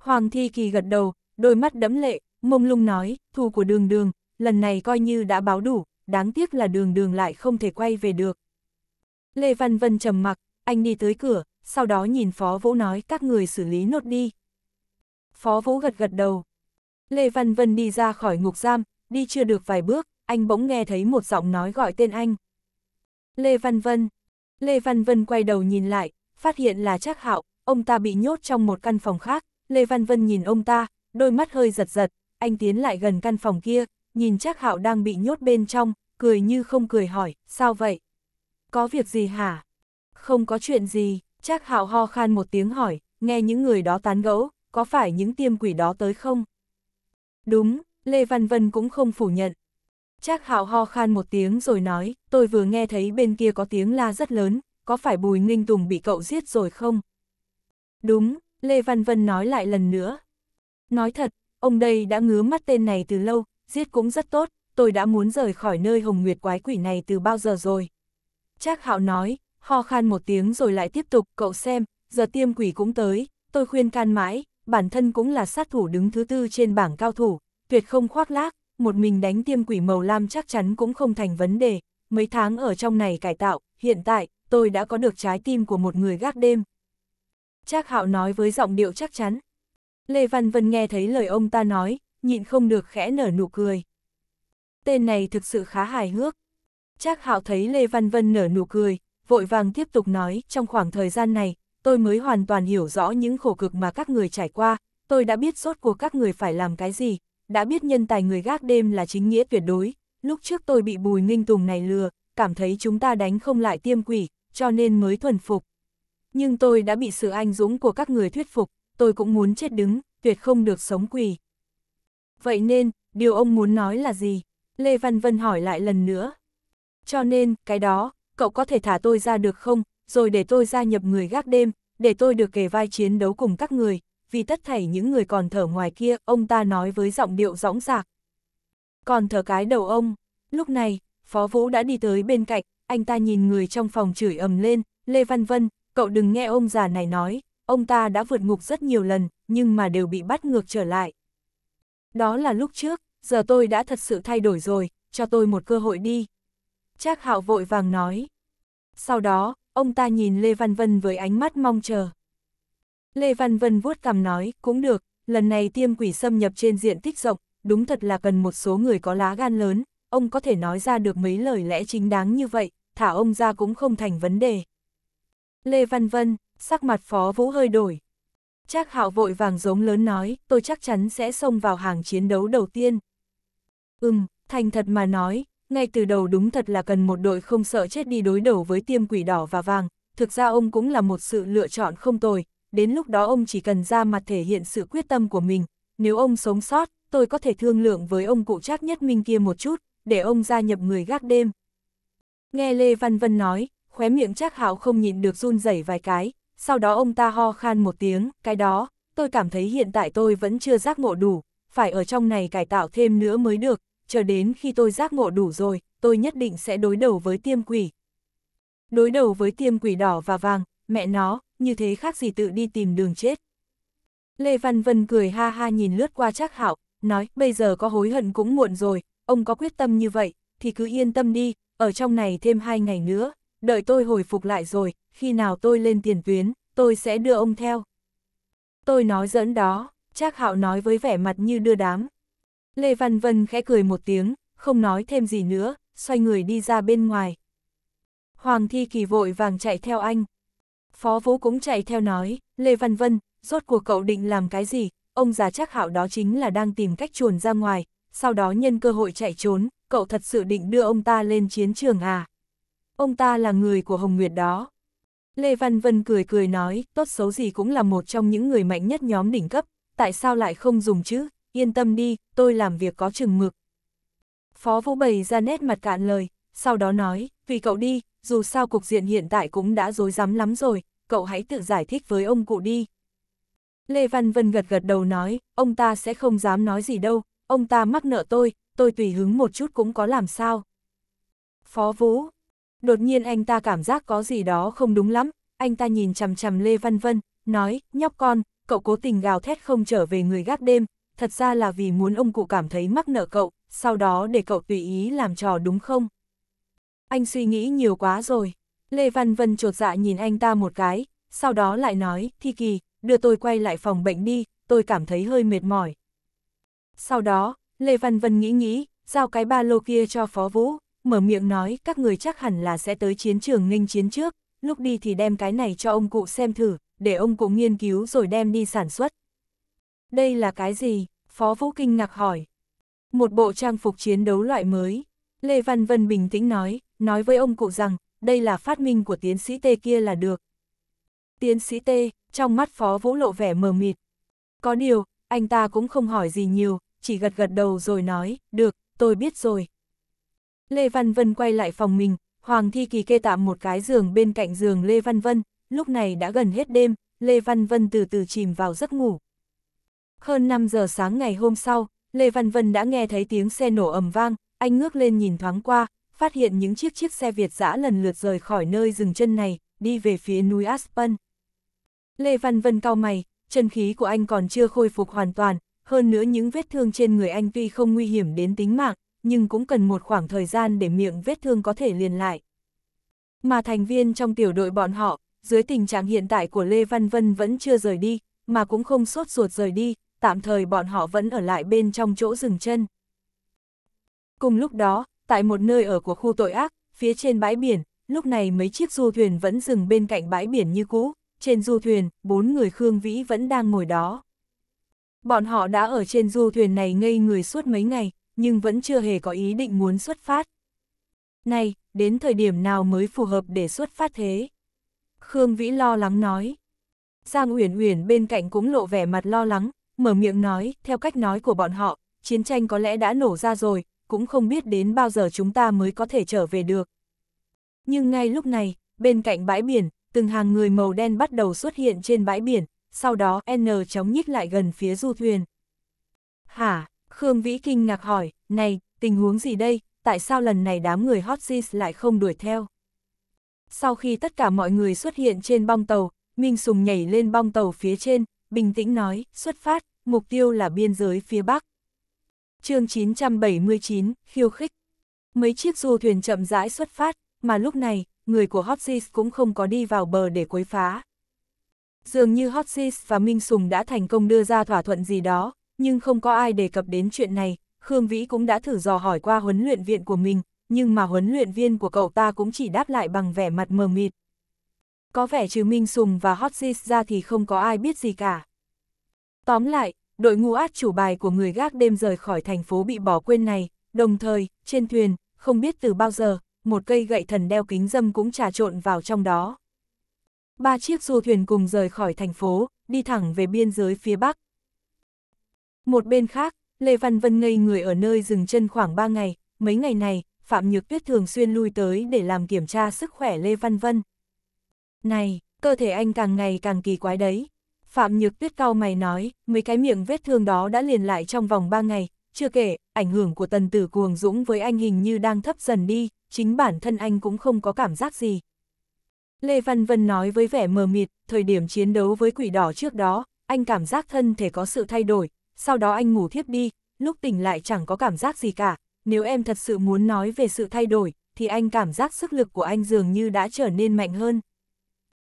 Hoàng Thi Kỳ gật đầu, đôi mắt đẫm lệ, Mông lung nói, thù của đường đường, lần này coi như đã báo đủ, đáng tiếc là đường đường lại không thể quay về được. Lê Văn Vân trầm mặc, anh đi tới cửa, sau đó nhìn Phó Vũ nói các người xử lý nốt đi. Phó Vũ gật gật đầu. Lê Văn Vân đi ra khỏi ngục giam, đi chưa được vài bước, anh bỗng nghe thấy một giọng nói gọi tên anh. Lê Văn Vân. Lê Văn Vân quay đầu nhìn lại, phát hiện là Trác Hạo, ông ta bị nhốt trong một căn phòng khác. Lê Văn Vân nhìn ông ta, đôi mắt hơi giật giật, anh tiến lại gần căn phòng kia, nhìn Trác hạo đang bị nhốt bên trong, cười như không cười hỏi, sao vậy? Có việc gì hả? Không có chuyện gì, Trác hạo ho khan một tiếng hỏi, nghe những người đó tán gẫu, có phải những tiêm quỷ đó tới không? Đúng, Lê Văn Vân cũng không phủ nhận. Trác hạo ho khan một tiếng rồi nói, tôi vừa nghe thấy bên kia có tiếng la rất lớn, có phải Bùi Ninh Tùng bị cậu giết rồi không? Đúng, Lê Văn Vân nói lại lần nữa. Nói thật, ông đây đã ngứa mắt tên này từ lâu, giết cũng rất tốt, tôi đã muốn rời khỏi nơi hồng nguyệt quái quỷ này từ bao giờ rồi. Trác hạo nói, ho khan một tiếng rồi lại tiếp tục, cậu xem, giờ tiêm quỷ cũng tới, tôi khuyên can mãi, bản thân cũng là sát thủ đứng thứ tư trên bảng cao thủ, tuyệt không khoác lác, một mình đánh tiêm quỷ màu lam chắc chắn cũng không thành vấn đề, mấy tháng ở trong này cải tạo, hiện tại, tôi đã có được trái tim của một người gác đêm. Trác hạo nói với giọng điệu chắc chắn, Lê Văn Vân nghe thấy lời ông ta nói, nhịn không được khẽ nở nụ cười. Tên này thực sự khá hài hước. Trác Hạo thấy Lê Văn Vân nở nụ cười, vội vàng tiếp tục nói, trong khoảng thời gian này, tôi mới hoàn toàn hiểu rõ những khổ cực mà các người trải qua, tôi đã biết rốt cuộc các người phải làm cái gì, đã biết nhân tài người gác đêm là chính nghĩa tuyệt đối, lúc trước tôi bị bùi nghinh tùng này lừa, cảm thấy chúng ta đánh không lại tiêm quỷ, cho nên mới thuần phục. Nhưng tôi đã bị sự anh dũng của các người thuyết phục, tôi cũng muốn chết đứng, tuyệt không được sống quỳ. Vậy nên, điều ông muốn nói là gì? Lê Văn Vân hỏi lại lần nữa. Cho nên, cái đó, cậu có thể thả tôi ra được không, rồi để tôi gia nhập người gác đêm, để tôi được kề vai chiến đấu cùng các người, vì tất thảy những người còn thở ngoài kia, ông ta nói với giọng điệu rõng rạc. Còn thở cái đầu ông, lúc này, Phó Vũ đã đi tới bên cạnh, anh ta nhìn người trong phòng chửi ầm lên, Lê Văn Vân, cậu đừng nghe ông già này nói, ông ta đã vượt ngục rất nhiều lần, nhưng mà đều bị bắt ngược trở lại. Đó là lúc trước, giờ tôi đã thật sự thay đổi rồi, cho tôi một cơ hội đi. Trác Hạo vội vàng nói. Sau đó, ông ta nhìn Lê Văn Vân với ánh mắt mong chờ. Lê Văn Vân vuốt cằm nói, cũng được, lần này tiêm quỷ xâm nhập trên diện tích rộng, đúng thật là cần một số người có lá gan lớn, ông có thể nói ra được mấy lời lẽ chính đáng như vậy, thả ông ra cũng không thành vấn đề. Lê Văn Vân, sắc mặt phó vũ hơi đổi. Trác hạo vội vàng giống lớn nói, tôi chắc chắn sẽ xông vào hàng chiến đấu đầu tiên. Ừm, thành thật mà nói, ngay từ đầu đúng thật là cần một đội không sợ chết đi đối đầu với tiêm quỷ đỏ và vàng, thực ra ông cũng là một sự lựa chọn không tồi, đến lúc đó ông chỉ cần ra mặt thể hiện sự quyết tâm của mình, nếu ông sống sót, tôi có thể thương lượng với ông cụ trác nhất minh kia một chút, để ông gia nhập người gác đêm. Nghe Lê Văn Vân nói, khóe miệng Trác Hạo không nhịn được run rẩy vài cái, sau đó ông ta ho khan một tiếng, cái đó, tôi cảm thấy hiện tại tôi vẫn chưa giác ngộ đủ, phải ở trong này cải tạo thêm nữa mới được, chờ đến khi tôi giác ngộ đủ rồi, tôi nhất định sẽ đối đầu với tiêm quỷ. Đối đầu với tiêm quỷ đỏ và vàng, mẹ nó, như thế khác gì tự đi tìm đường chết. Lê Văn Vân cười ha ha nhìn lướt qua Trác Hạo, nói bây giờ có hối hận cũng muộn rồi, ông có quyết tâm như vậy, thì cứ yên tâm đi, ở trong này thêm hai ngày nữa, đợi tôi hồi phục lại rồi, khi nào tôi lên tiền tuyến, tôi sẽ đưa ông theo. Tôi nói dẫn đó, Trác Hạo nói với vẻ mặt như đưa đám. Lê Văn Vân khẽ cười một tiếng, không nói thêm gì nữa, xoay người đi ra bên ngoài. Hoàng Thi Kỳ vội vàng chạy theo anh. Phó Vũ cũng chạy theo nói, Lê Văn Vân, rốt cuộc cậu định làm cái gì, ông già Trác Hạo đó chính là đang tìm cách chuồn ra ngoài, sau đó nhân cơ hội chạy trốn, cậu thật sự định đưa ông ta lên chiến trường à? Ông ta là người của Hồng Nguyệt đó, Lê Văn Vân cười cười nói, tốt xấu gì cũng là một trong những người mạnh nhất nhóm đỉnh cấp, tại sao lại không dùng chứ, yên tâm đi, tôi làm việc có chừng mực. Phó Vũ bày ra nét mặt cạn lời, sau đó nói, vì cậu đi, dù sao cục diện hiện tại cũng đã dối rắm lắm rồi, cậu hãy tự giải thích với ông cụ đi. Lê Văn Vân gật gật đầu nói, ông ta sẽ không dám nói gì đâu, ông ta mắc nợ tôi, tôi tùy hứng một chút cũng có làm sao. Phó Vũ, đột nhiên anh ta cảm giác có gì đó không đúng lắm, anh ta nhìn chằm chằm Lê Văn Vân, nói, nhóc con, cậu cố tình gào thét không trở về người gác đêm, thật ra là vì muốn ông cụ cảm thấy mắc nợ cậu, sau đó để cậu tùy ý làm trò đúng không? Anh suy nghĩ nhiều quá rồi. Lê Văn Vân trột dạ nhìn anh ta một cái, sau đó lại nói, Thi Kỳ, đưa tôi quay lại phòng bệnh đi, tôi cảm thấy hơi mệt mỏi. Sau đó, Lê Văn Vân nghĩ nghĩ, giao cái ba lô kia cho Phó Vũ, mở miệng nói các người chắc hẳn là sẽ tới chiến trường nghênh chiến trước, lúc đi thì đem cái này cho ông cụ xem thử, để ông cụ nghiên cứu rồi đem đi sản xuất. Đây là cái gì? Phó Vũ Kinh ngạc hỏi. Một bộ trang phục chiến đấu loại mới. Lê Văn Vân bình tĩnh nói, nói với ông cụ rằng, đây là phát minh của tiến sĩ T kia là được. Tiến sĩ T, trong mắt Phó Vũ lộ vẻ mờ mịt. Có điều, anh ta cũng không hỏi gì nhiều, chỉ gật gật đầu rồi nói, được, tôi biết rồi, Lê Văn Vân quay lại phòng mình, Hoàng Thi Kỳ kê tạm một cái giường bên cạnh giường Lê Văn Vân, lúc này đã gần hết đêm, Lê Văn Vân từ từ chìm vào giấc ngủ. Hơn 5 giờ sáng ngày hôm sau, Lê Văn Vân đã nghe thấy tiếng xe nổ ầm vang, anh ngước lên nhìn thoáng qua, phát hiện những chiếc chiếc xe Việt dã lần lượt rời khỏi nơi dừng chân này, đi về phía núi Aspen. Lê Văn Vân cao mày, chân khí của anh còn chưa khôi phục hoàn toàn, hơn nữa những vết thương trên người anh tuy không nguy hiểm đến tính mạng, nhưng cũng cần một khoảng thời gian để miệng vết thương có thể liền lại. Mà thành viên trong tiểu đội bọn họ, dưới tình trạng hiện tại của Lê Văn Vân vẫn chưa rời đi, mà cũng không sốt ruột rời đi, tạm thời bọn họ vẫn ở lại bên trong chỗ rừng chân. Cùng lúc đó, tại một nơi ở của khu tội ác, phía trên bãi biển, lúc này mấy chiếc du thuyền vẫn dừng bên cạnh bãi biển như cũ, trên du thuyền, bốn người Khương Vĩ vẫn đang ngồi đó. Bọn họ đã ở trên du thuyền này ngây người suốt mấy ngày, nhưng vẫn chưa hề có ý định muốn xuất phát. Này, đến thời điểm nào mới phù hợp để xuất phát thế? Khương Vĩ lo lắng nói. Giang Uyển Uyển bên cạnh cũng lộ vẻ mặt lo lắng, mở miệng nói, theo cách nói của bọn họ, chiến tranh có lẽ đã nổ ra rồi, cũng không biết đến bao giờ chúng ta mới có thể trở về được. Nhưng ngay lúc này, bên cạnh bãi biển, từng hàng người màu đen bắt đầu xuất hiện trên bãi biển, sau đó N chóng nhích lại gần phía du thuyền. Hả? Khương Vĩ kinh ngạc hỏi, này, tình huống gì đây, tại sao lần này đám người hot sis lại không đuổi theo? Sau khi tất cả mọi người xuất hiện trên bong tàu, Minh Sùng nhảy lên bong tàu phía trên, bình tĩnh nói, xuất phát, mục tiêu là biên giới phía Bắc. chương 979, khiêu khích. Mấy chiếc du thuyền chậm rãi xuất phát, mà lúc này, người của Hopsis cũng không có đi vào bờ để quấy phá. Dường như Hopsis và Minh Sùng đã thành công đưa ra thỏa thuận gì đó, nhưng không có ai đề cập đến chuyện này, Khương Vĩ cũng đã thử dò hỏi qua huấn luyện viện của mình, nhưng mà huấn luyện viên của cậu ta cũng chỉ đáp lại bằng vẻ mặt mờ mịt. Có vẻ trừ Minh Sùng và Hotsis ra thì không có ai biết gì cả. Tóm lại, đội ngũ át chủ bài của người gác đêm rời khỏi thành phố bị bỏ quên này, đồng thời, trên thuyền, không biết từ bao giờ, một cây gậy thần đeo kính dâm cũng trà trộn vào trong đó. Ba chiếc du thuyền cùng rời khỏi thành phố, đi thẳng về biên giới phía Bắc, một bên khác, Lê Văn Vân ngây người ở nơi dừng chân khoảng 3 ngày, mấy ngày này, Phạm Nhược Tuyết thường xuyên lui tới để làm kiểm tra sức khỏe Lê Văn Vân. Này, cơ thể anh càng ngày càng kỳ quái đấy. Phạm Nhược Tuyết cao mày nói, mấy cái miệng vết thương đó đã liền lại trong vòng 3 ngày, chưa kể, ảnh hưởng của tần tử cuồng dũng với anh hình như đang thấp dần đi, chính bản thân anh cũng không có cảm giác gì. Lê Văn Vân nói với vẻ mờ mịt, thời điểm chiến đấu với quỷ đỏ trước đó, anh cảm giác thân thể có sự thay đổi, sau đó anh ngủ thiếp đi, lúc tỉnh lại chẳng có cảm giác gì cả, nếu em thật sự muốn nói về sự thay đổi, thì anh cảm giác sức lực của anh dường như đã trở nên mạnh hơn.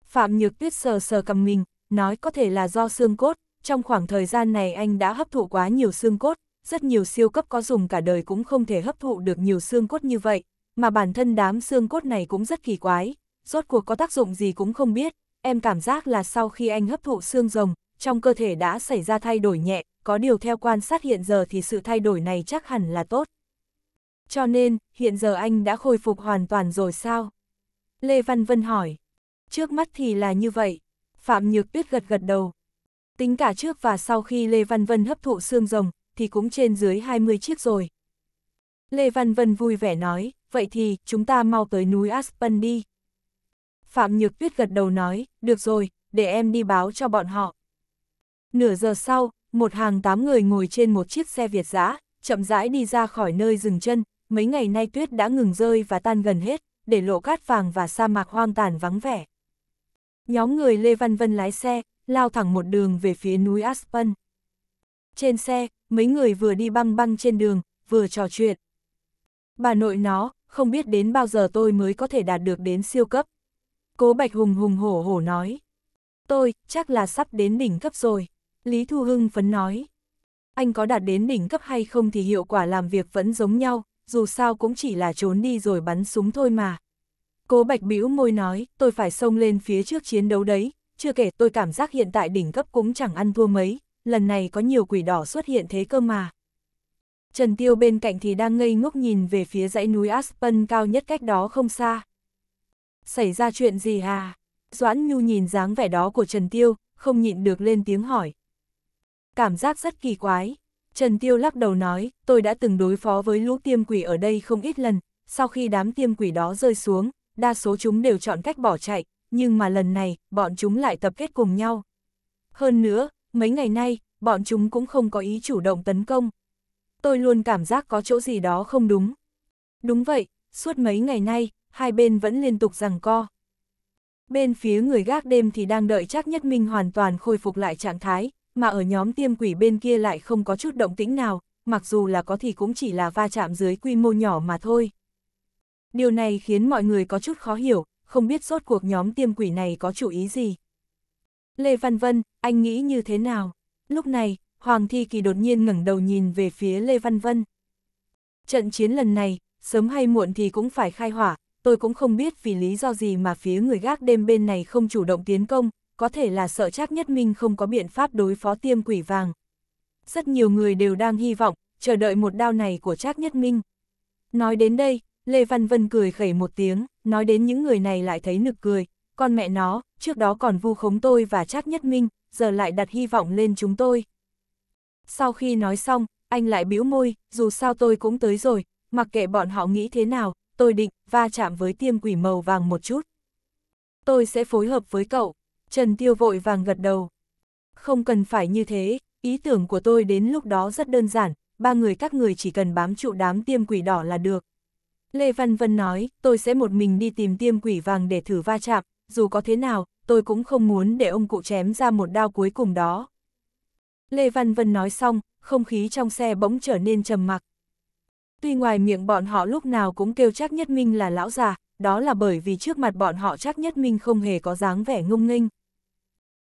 Phạm Nhược Tuyết sờ sờ cầm mình, nói có thể là do xương cốt, trong khoảng thời gian này anh đã hấp thụ quá nhiều xương cốt, rất nhiều siêu cấp có dùng cả đời cũng không thể hấp thụ được nhiều xương cốt như vậy, mà bản thân đám xương cốt này cũng rất kỳ quái, rốt cuộc có tác dụng gì cũng không biết, em cảm giác là sau khi anh hấp thụ xương rồng, trong cơ thể đã xảy ra thay đổi nhẹ, có điều theo quan sát hiện giờ thì sự thay đổi này chắc hẳn là tốt. Cho nên, hiện giờ anh đã khôi phục hoàn toàn rồi sao? Lê Văn Vân hỏi. Trước mắt thì là như vậy. Phạm Nhược Tuyết gật gật đầu. Tính cả trước và sau khi Lê Văn Vân hấp thụ xương rồng, thì cũng trên dưới 20 chiếc rồi. Lê Văn Vân vui vẻ nói, vậy thì, chúng ta mau tới núi Aspen đi. Phạm Nhược Tuyết gật đầu nói, được rồi, để em đi báo cho bọn họ. Nửa giờ sau, một hàng tám người ngồi trên một chiếc xe Việt giã, chậm rãi đi ra khỏi nơi dừng chân, mấy ngày nay tuyết đã ngừng rơi và tan gần hết, để lộ cát vàng và sa mạc hoang tàn vắng vẻ. Nhóm người Lê Văn Vân lái xe, lao thẳng một đường về phía núi Aspen. Trên xe, mấy người vừa đi băng băng trên đường, vừa trò chuyện. Bà nội nó, không biết đến bao giờ tôi mới có thể đạt được đến siêu cấp. Cố Bạch Hùng hùng hổ hổ nói. Tôi, chắc là sắp đến đỉnh cấp rồi. Lý Thu Hưng phấn nói. Anh có đạt đến đỉnh cấp hay không thì hiệu quả làm việc vẫn giống nhau, dù sao cũng chỉ là trốn đi rồi bắn súng thôi mà. Cố Bạch bĩu môi nói, tôi phải xông lên phía trước chiến đấu đấy, chưa kể tôi cảm giác hiện tại đỉnh cấp cũng chẳng ăn thua mấy, lần này có nhiều quỷ đỏ xuất hiện thế cơ mà. Trần Tiêu bên cạnh thì đang ngây ngốc nhìn về phía dãy núi Aspen cao nhất cách đó không xa. Xảy ra chuyện gì à? Doãn Nhu nhìn dáng vẻ đó của Trần Tiêu, không nhịn được lên tiếng hỏi, Cảm giác rất kỳ quái. Trần Tiêu lắc đầu nói, tôi đã từng đối phó với lũ tiêm quỷ ở đây không ít lần, sau khi đám tiêm quỷ đó rơi xuống, đa số chúng đều chọn cách bỏ chạy, nhưng mà lần này, bọn chúng lại tập kết cùng nhau. Hơn nữa, mấy ngày nay, bọn chúng cũng không có ý chủ động tấn công. Tôi luôn cảm giác có chỗ gì đó không đúng. Đúng vậy, suốt mấy ngày nay, hai bên vẫn liên tục rằng co. Bên phía người gác đêm thì đang đợi chắc nhất minh hoàn toàn khôi phục lại trạng thái, mà ở nhóm tiêm quỷ bên kia lại không có chút động tĩnh nào, mặc dù là có thì cũng chỉ là va chạm dưới quy mô nhỏ mà thôi. Điều này khiến mọi người có chút khó hiểu, không biết rốt cuộc nhóm tiêm quỷ này có chủ ý gì. Lê Văn Vân, anh nghĩ như thế nào? Lúc này, Hoàng Thi Kỳ đột nhiên ngẩng đầu nhìn về phía Lê Văn Vân. Trận chiến lần này, sớm hay muộn thì cũng phải khai hỏa, tôi cũng không biết vì lý do gì mà phía người gác đêm bên này không chủ động tiến công, có thể là sợ chắc nhất minh không có biện pháp đối phó tiêm quỷ vàng. Rất nhiều người đều đang hy vọng, chờ đợi một đao này của Trác Nhất Minh. Nói đến đây, Lê Văn Vân cười khẩy một tiếng, nói đến những người này lại thấy nực cười, con mẹ nó, trước đó còn vu khống tôi và Trác Nhất Minh, giờ lại đặt hy vọng lên chúng tôi. Sau khi nói xong, anh lại bĩu môi, dù sao tôi cũng tới rồi, mặc kệ bọn họ nghĩ thế nào, tôi định va chạm với tiêm quỷ màu vàng một chút. Tôi sẽ phối hợp với cậu. Trần Tiêu vội vàng gật đầu. Không cần phải như thế, ý tưởng của tôi đến lúc đó rất đơn giản, ba người các người chỉ cần bám trụ đám tiêm quỷ đỏ là được. Lê Văn Vân nói, tôi sẽ một mình đi tìm tiêm quỷ vàng để thử va chạm, dù có thế nào, tôi cũng không muốn để ông cụ chém ra một đao cuối cùng đó. Lê Văn Vân nói xong, không khí trong xe bỗng trở nên trầm mặc. Tuy ngoài miệng bọn họ lúc nào cũng kêu chắc Nhất Minh là lão già, đó là bởi vì trước mặt bọn họ chắc Nhất Minh không hề có dáng vẻ ngông nghênh,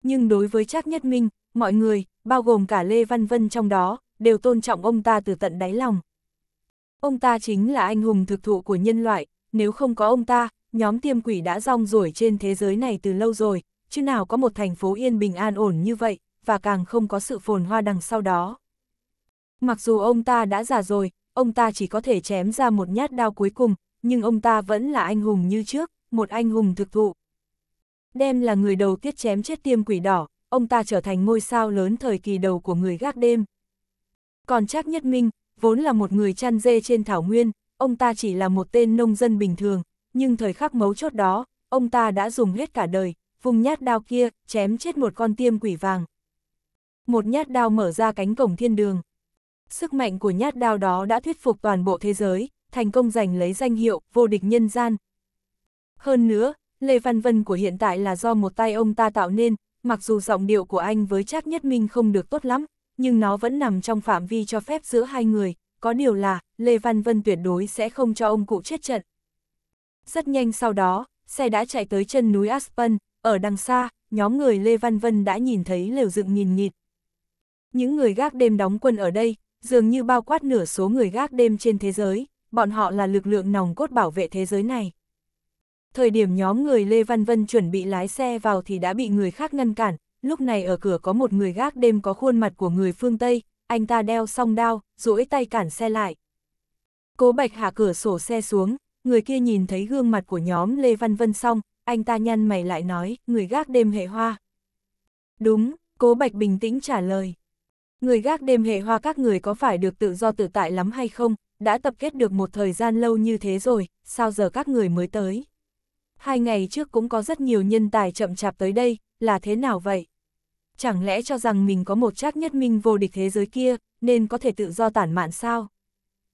nhưng đối với Trác Nhất Minh, mọi người, bao gồm cả Lê Văn Vân trong đó, đều tôn trọng ông ta từ tận đáy lòng. Ông ta chính là anh hùng thực thụ của nhân loại, nếu không có ông ta, nhóm tiêm quỷ đã rong ruổi trên thế giới này từ lâu rồi, chứ nào có một thành phố yên bình an ổn như vậy, và càng không có sự phồn hoa đằng sau đó. Mặc dù ông ta đã già rồi, ông ta chỉ có thể chém ra một nhát đao cuối cùng, nhưng ông ta vẫn là anh hùng như trước, một anh hùng thực thụ, đem là người đầu tiết chém chết tiêm quỷ đỏ, ông ta trở thành ngôi sao lớn thời kỳ đầu của người gác đêm. Còn Trác Nhất Minh, vốn là một người chăn dê trên thảo nguyên, ông ta chỉ là một tên nông dân bình thường, nhưng thời khắc mấu chốt đó, ông ta đã dùng hết cả đời, vùng nhát đao kia, chém chết một con tiêm quỷ vàng. Một nhát đao mở ra cánh cổng thiên đường. Sức mạnh của nhát đao đó đã thuyết phục toàn bộ thế giới, thành công giành lấy danh hiệu vô địch nhân gian. Hơn nữa, Lê Văn Vân của hiện tại là do một tay ông ta tạo nên, mặc dù giọng điệu của anh với Trác Nhất Minh không được tốt lắm, nhưng nó vẫn nằm trong phạm vi cho phép giữa hai người, có điều là Lê Văn Vân tuyệt đối sẽ không cho ông cụ chết trận. Rất nhanh sau đó, xe đã chạy tới chân núi Aspen, ở đằng xa, nhóm người Lê Văn Vân đã nhìn thấy lều dựng nhìn nhịt. Những người gác đêm đóng quân ở đây, dường như bao quát nửa số người gác đêm trên thế giới, bọn họ là lực lượng nòng cốt bảo vệ thế giới này thời điểm nhóm người Lê Văn Vân chuẩn bị lái xe vào thì đã bị người khác ngăn cản, lúc này ở cửa có một người gác đêm có khuôn mặt của người phương Tây, anh ta đeo song đao, duỗi tay cản xe lại. Cố Bạch hạ cửa sổ xe xuống, người kia nhìn thấy gương mặt của nhóm Lê Văn Vân xong, anh ta nhăn mày lại nói, người gác đêm hệ hoa. Đúng, Cố Bạch bình tĩnh trả lời. Người gác đêm hệ hoa các người có phải được tự do tự tại lắm hay không, đã tập kết được một thời gian lâu như thế rồi, sao giờ các người mới tới. Hai ngày trước cũng có rất nhiều nhân tài chậm chạp tới đây, là thế nào vậy? Chẳng lẽ cho rằng mình có một chắc nhất minh vô địch thế giới kia, nên có thể tự do tản mạn sao?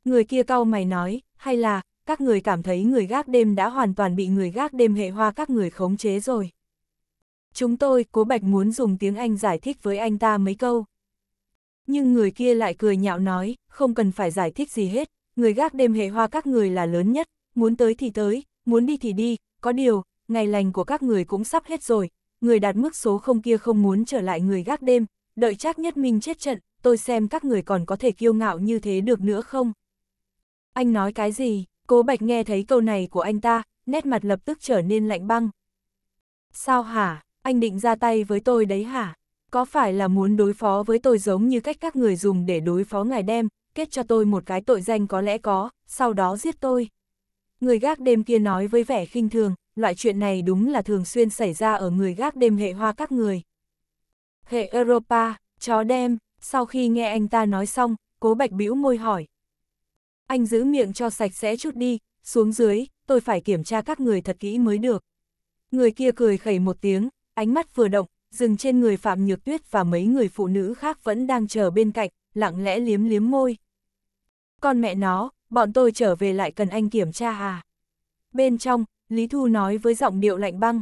Người kia cau mày nói, hay là, các người cảm thấy người gác đêm đã hoàn toàn bị người gác đêm hệ hoa các người khống chế rồi. Chúng tôi, cố bạch muốn dùng tiếng Anh giải thích với anh ta mấy câu. Nhưng người kia lại cười nhạo nói, không cần phải giải thích gì hết, người gác đêm hệ hoa các người là lớn nhất, muốn tới thì tới, muốn đi thì đi, có điều, ngày lành của các người cũng sắp hết rồi, người đạt mức số không kia không muốn trở lại người gác đêm, đợi chắc nhất minh chết trận, tôi xem các người còn có thể kiêu ngạo như thế được nữa không. Anh nói cái gì, cố bạch nghe thấy câu này của anh ta, nét mặt lập tức trở nên lạnh băng. Sao hả, anh định ra tay với tôi đấy hả? Có phải là muốn đối phó với tôi giống như cách các người dùng để đối phó ngài đem, kết cho tôi một cái tội danh có lẽ có, sau đó giết tôi? Người gác đêm kia nói với vẻ khinh thường, loại chuyện này đúng là thường xuyên xảy ra ở người gác đêm hệ hoa các người. Hệ Europa, chó đêm. sau khi nghe anh ta nói xong, cố bạch bĩu môi hỏi. Anh giữ miệng cho sạch sẽ chút đi, xuống dưới, tôi phải kiểm tra các người thật kỹ mới được. Người kia cười khẩy một tiếng, ánh mắt vừa động, dừng trên người Phạm Nhược Tuyết và mấy người phụ nữ khác vẫn đang chờ bên cạnh, lặng lẽ liếm liếm môi. Con mẹ nó, bọn tôi trở về lại cần anh kiểm tra à? Bên trong, Lý Thu nói với giọng điệu lạnh băng.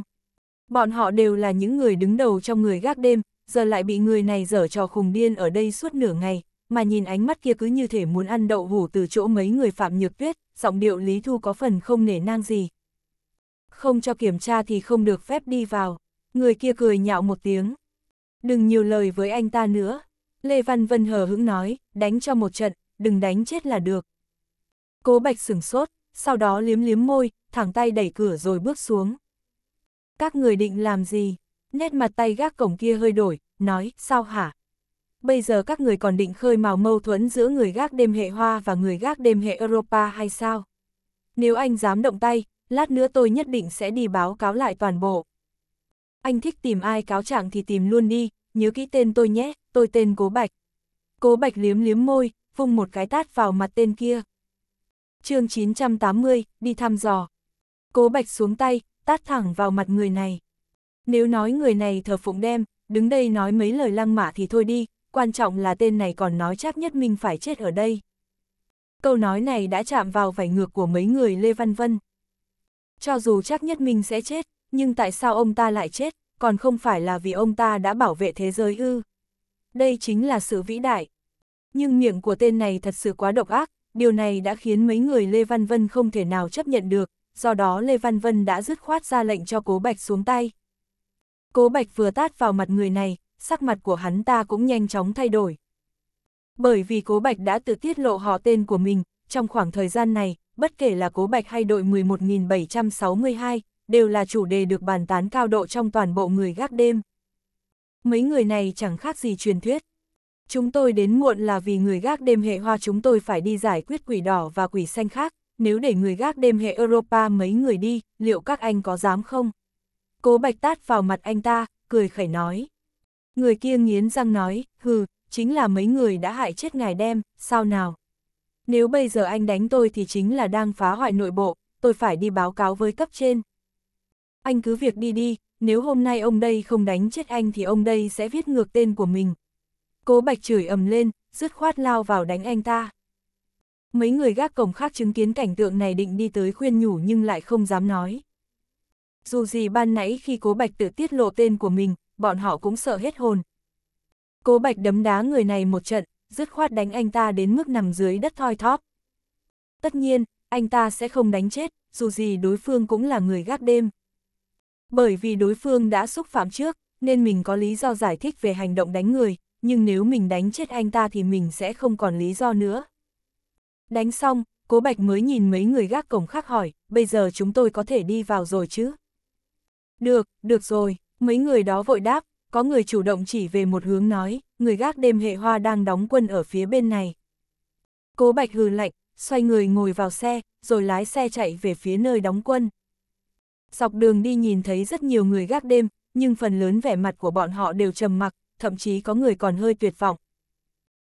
Bọn họ đều là những người đứng đầu trong người gác đêm, giờ lại bị người này dở trò khùng điên ở đây suốt nửa ngày, mà nhìn ánh mắt kia cứ như thể muốn ăn đậu hủ từ chỗ mấy người phạm nhược tuyết, giọng điệu Lý Thu có phần không nể nang gì. Không cho kiểm tra thì không được phép đi vào, người kia cười nhạo một tiếng. Đừng nhiều lời với anh ta nữa, Lê Văn Vân hờ hững nói, đánh cho một trận, đừng đánh chết là được, Cố Bạch sửng sốt, sau đó liếm liếm môi, thẳng tay đẩy cửa rồi bước xuống. Các người định làm gì? Nét mặt tay gác cổng kia hơi đổi, nói, sao hả? Bây giờ các người còn định khơi mào mâu thuẫn giữa người gác đêm hệ hoa và người gác đêm hệ Europa hay sao? Nếu anh dám động tay, lát nữa tôi nhất định sẽ đi báo cáo lại toàn bộ. Anh thích tìm ai cáo trạng thì tìm luôn đi, nhớ kỹ tên tôi nhé, tôi tên Cố Bạch. Cố Bạch liếm liếm môi, vung một cái tát vào mặt tên kia chương 980, đi thăm dò. Cố Bạch xuống tay, tát thẳng vào mặt người này. Nếu nói người này thờ phụng đem, đứng đây nói mấy lời lăng mạ thì thôi đi, quan trọng là tên này còn nói chắc nhất mình phải chết ở đây. Câu nói này đã chạm vào vảy ngược của mấy người Lê Văn Vân. Cho dù chắc nhất mình sẽ chết, nhưng tại sao ông ta lại chết, còn không phải là vì ông ta đã bảo vệ thế giới ư. Đây chính là sự vĩ đại. Nhưng miệng của tên này thật sự quá độc ác, điều này đã khiến mấy người Lê Văn Vân không thể nào chấp nhận được, do đó Lê Văn Vân đã dứt khoát ra lệnh cho Cố Bạch xuống tay. Cố Bạch vừa tát vào mặt người này, sắc mặt của hắn ta cũng nhanh chóng thay đổi. Bởi vì Cố Bạch đã tự tiết lộ họ tên của mình, trong khoảng thời gian này, bất kể là Cố Bạch hay đội 11762, đều là chủ đề được bàn tán cao độ trong toàn bộ người gác đêm. Mấy người này chẳng khác gì truyền thuyết chúng tôi đến muộn là vì người gác đêm hệ hoa chúng tôi phải đi giải quyết quỷ đỏ và quỷ xanh khác, nếu để người gác đêm hệ Europa mấy người đi, liệu các anh có dám không? Cố Bạch tát vào mặt anh ta, cười khẩy nói. Người kia nghiến răng nói, hừ, chính là mấy người đã hại chết ngài đem, sao nào? Nếu bây giờ anh đánh tôi thì chính là đang phá hoại nội bộ, tôi phải đi báo cáo với cấp trên. Anh cứ việc đi đi, nếu hôm nay ông đây không đánh chết anh thì ông đây sẽ viết ngược tên của mình, Cố Bạch chửi ầm lên, dứt khoát lao vào đánh anh ta. Mấy người gác cổng khác chứng kiến cảnh tượng này định đi tới khuyên nhủ nhưng lại không dám nói. Dù gì ban nãy khi Cố Bạch tự tiết lộ tên của mình, bọn họ cũng sợ hết hồn. Cố Bạch đấm đá người này một trận, dứt khoát đánh anh ta đến mức nằm dưới đất thoi thóp. Tất nhiên, anh ta sẽ không đánh chết, dù gì đối phương cũng là người gác đêm. Bởi vì đối phương đã xúc phạm trước, nên mình có lý do giải thích về hành động đánh người, nhưng nếu mình đánh chết anh ta thì mình sẽ không còn lý do nữa. Đánh xong, Cố Bạch mới nhìn mấy người gác cổng khác hỏi, bây giờ chúng tôi có thể đi vào rồi chứ? Được, được rồi, mấy người đó vội đáp, có người chủ động chỉ về một hướng nói, người gác đêm hệ hoa đang đóng quân ở phía bên này. Cố Bạch hừ lạnh, xoay người ngồi vào xe, rồi lái xe chạy về phía nơi đóng quân. Dọc đường đi nhìn thấy rất nhiều người gác đêm, nhưng phần lớn vẻ mặt của bọn họ đều trầm mặc, thậm chí có người còn hơi tuyệt vọng.